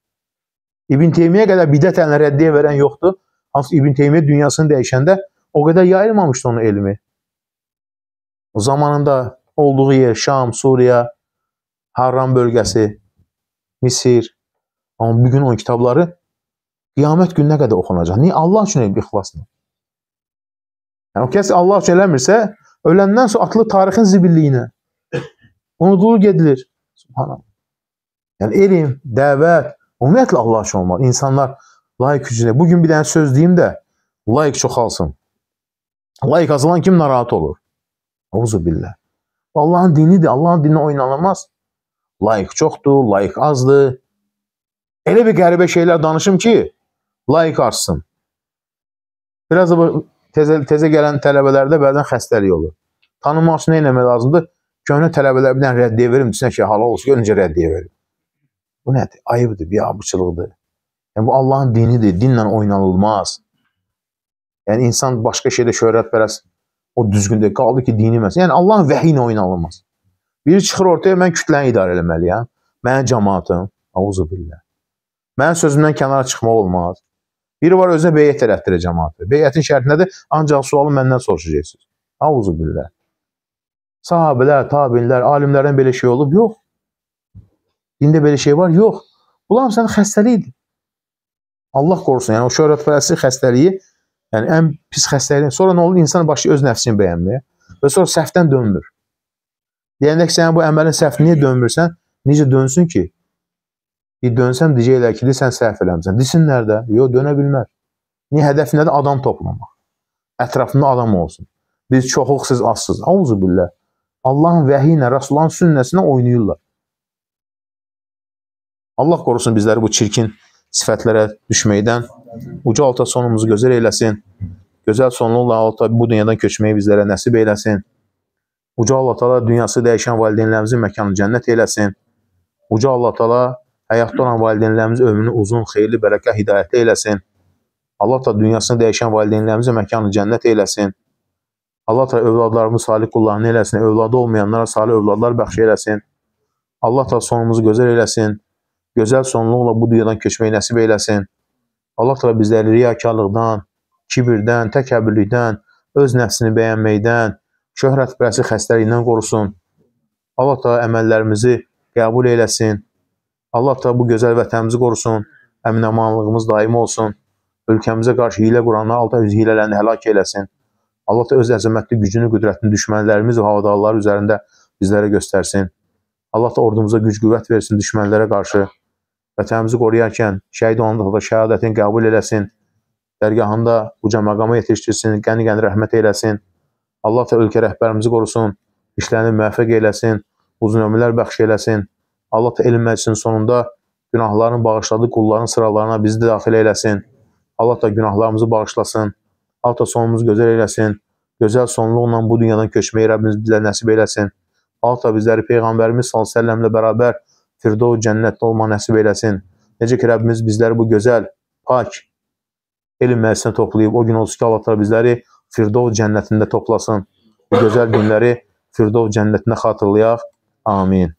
İbn Teymiyyə qədər bidət əlini rəddiyə verən yoxdur. Hansı İbn Teymiyyə dünyasını dəyişəndə o qədər yayılmamışdı onun elmi. Zamanında olduğu yer Şam, Suriya, Harran bölgəsi, Misir. Amma bu gün onun kitabları qiyamət gününə qədər oxunacaq. Niyə Allah üçün elb ixlasla? Yəni o kəs Allah üçün eləmirsə, öləndən sonra atılır tarixin zibilliyinə. Unudulur gedilir. Subhanallah. Yəni elm, dəvət, ümumiyyətlə Allah üçün olmalı. İnsanlar Layiq gücüne. Bugün bir tane söz deyim de layiq çoxalsın. Layiq azalan kim narahat olur? Auzu billah. Allah'ın dinidir. Allah'ın dinine oynanamaz. Layiq çoxdur, layiq azdır. Elə bir qəribə şeylər danışım ki, layiq artsın. Biraz da bu tezə, tezə gələn tələbələrdə bəzən xəstəlik olur. Tanınmaq üçün nə eləmək lazımdır? Köhnə tələbələr bir dənə rəddiyə verim, desinə ki, halal olsun, görüncə rəddiyə verim. Bu nədir? Ayıbdır, biabıçılıqdır. Yəni, bu Allahın dinidir, dinlə oynanılmaz. Yəni, insan başqa şeydə şöhrətpərəst, o düzgün deyil, qaldı ki, dini məsələ. Yəni, Allahın vəhi ilə oynanılmaz. Biri çıxır ortaya, mən kütləni idarə eləməliyəm, mən cəmatım, avuzu billə. Mənim sözümdən kənara çıxmaq olmaz. Biri var, özünə beyyət elətdirə cəmatı. Beyyətin şərtindədir, ancaq sualı məndən soruşacaqsınız. Avuzu billə. Sahabələr, tabinlər, alimlərdən belə şey olub? Yox. Dində belə şey var? Yox. Ulan, sən xəstəlikdir. Allah qorusun, yəni o şöhrətpərəstlik xəstəliyi, yəni ən pis xəstəliyin. Sonra nə olur? İnsan başlayır öz nəfsini bəyənməyə və sonra səhvdən dönmür. Deyəndə ki, sən bu əməlin səhv niyə dönmürsən? Necə dönsün ki? Bir dönsəm deyəcəklər ki, sən səhv eləmisən. Desinlər də, yox dönə bilməz. Niyə hədəf nədir? Adam toplamaq. Ətrafında adam olsun. Biz çoxuq, siz azsız. Auzu billah. Allahın vəhi ilə, Rəsulların sünnəsinə oynayırlar. Allah qorusun bizləri bu çirkin sifətlərə düşməkdən uca alta sonumuzu gözəl eyləsin. Gözəl sonluqla alta bu dünyadan köçməyi bizlərə nəsib eyləsin. Uca Allah Taala dünyası dəyişən valideynlərimizin məkanını cənnət eyləsin. Uca Allah Taala həyatda olan valideynlərimizin ömrünü uzun, xeyirli, bərəkət, hidayətli eyləsin. Allah Taala dünyasını dəyişən valideynlərimizin məkanını cənnət eyləsin. Allah Taala övladlarımızı salih qullarını eyləsin, övladı olmayanlara salih övladlar bəxş eyləsin. Allah Taala sonumuzu gözəl eyləsin gözəl sonluqla bu dünyadan köçmək nəsib eyləsin. Allah təala bizləri riyakarlıqdan, kibirdən, təkəbbürlükdən, öz nəfsini bəyənməkdən, şöhrətpərəsi xəstəliyindən qorusun. Allah təala əməllərimizi qəbul eləsin. Allah təala bu gözəl vətənimizi qorusun. Əminəmanlığımız daim olsun. Ölkəmizə qarşı hilə quranlar altı öz hilələrini həlak eləsin. Allah da öz əzəmətli gücünü, qüdrətini düşmənlərimiz və havadarlar üzərində bizlərə göstərsin. Allah da ordumuza güc-qüvvət versin düşmənlərə qarşı vətənimizi qoruyarkən şəhid olanlarda şəhadətin qəbul eləsin, dərgahında uca məqama yetişdirsin, qəni-qəni rəhmət eləsin, Allah da ölkə rəhbərimizi qorusun, işlərini müvəffəq eləsin, uzun ömürlər bəxş eləsin, Allah da elm məclisinin sonunda günahların bağışladığı qulların sıralarına bizi də daxil eləsin, Allah da günahlarımızı bağışlasın, Allah da sonumuzu gözəl eləsin, gözəl sonluqla bu dünyadan köçməyi Rəbbimiz bizə nəsib eləsin. Allah da bizləri Peyğəmbərimiz s.ə.v ilə bərabər Firdov cənnətdə olma nəsib eləsin. Necə ki, Rəbbimiz bizləri bu gözəl, pak elm məhsəsinə toplayıb, o gün olsun ki, Allah bizləri Firdov cənnətində toplasın. Bu gözəl günləri Firdov cənnətində xatırlayaq. Amin.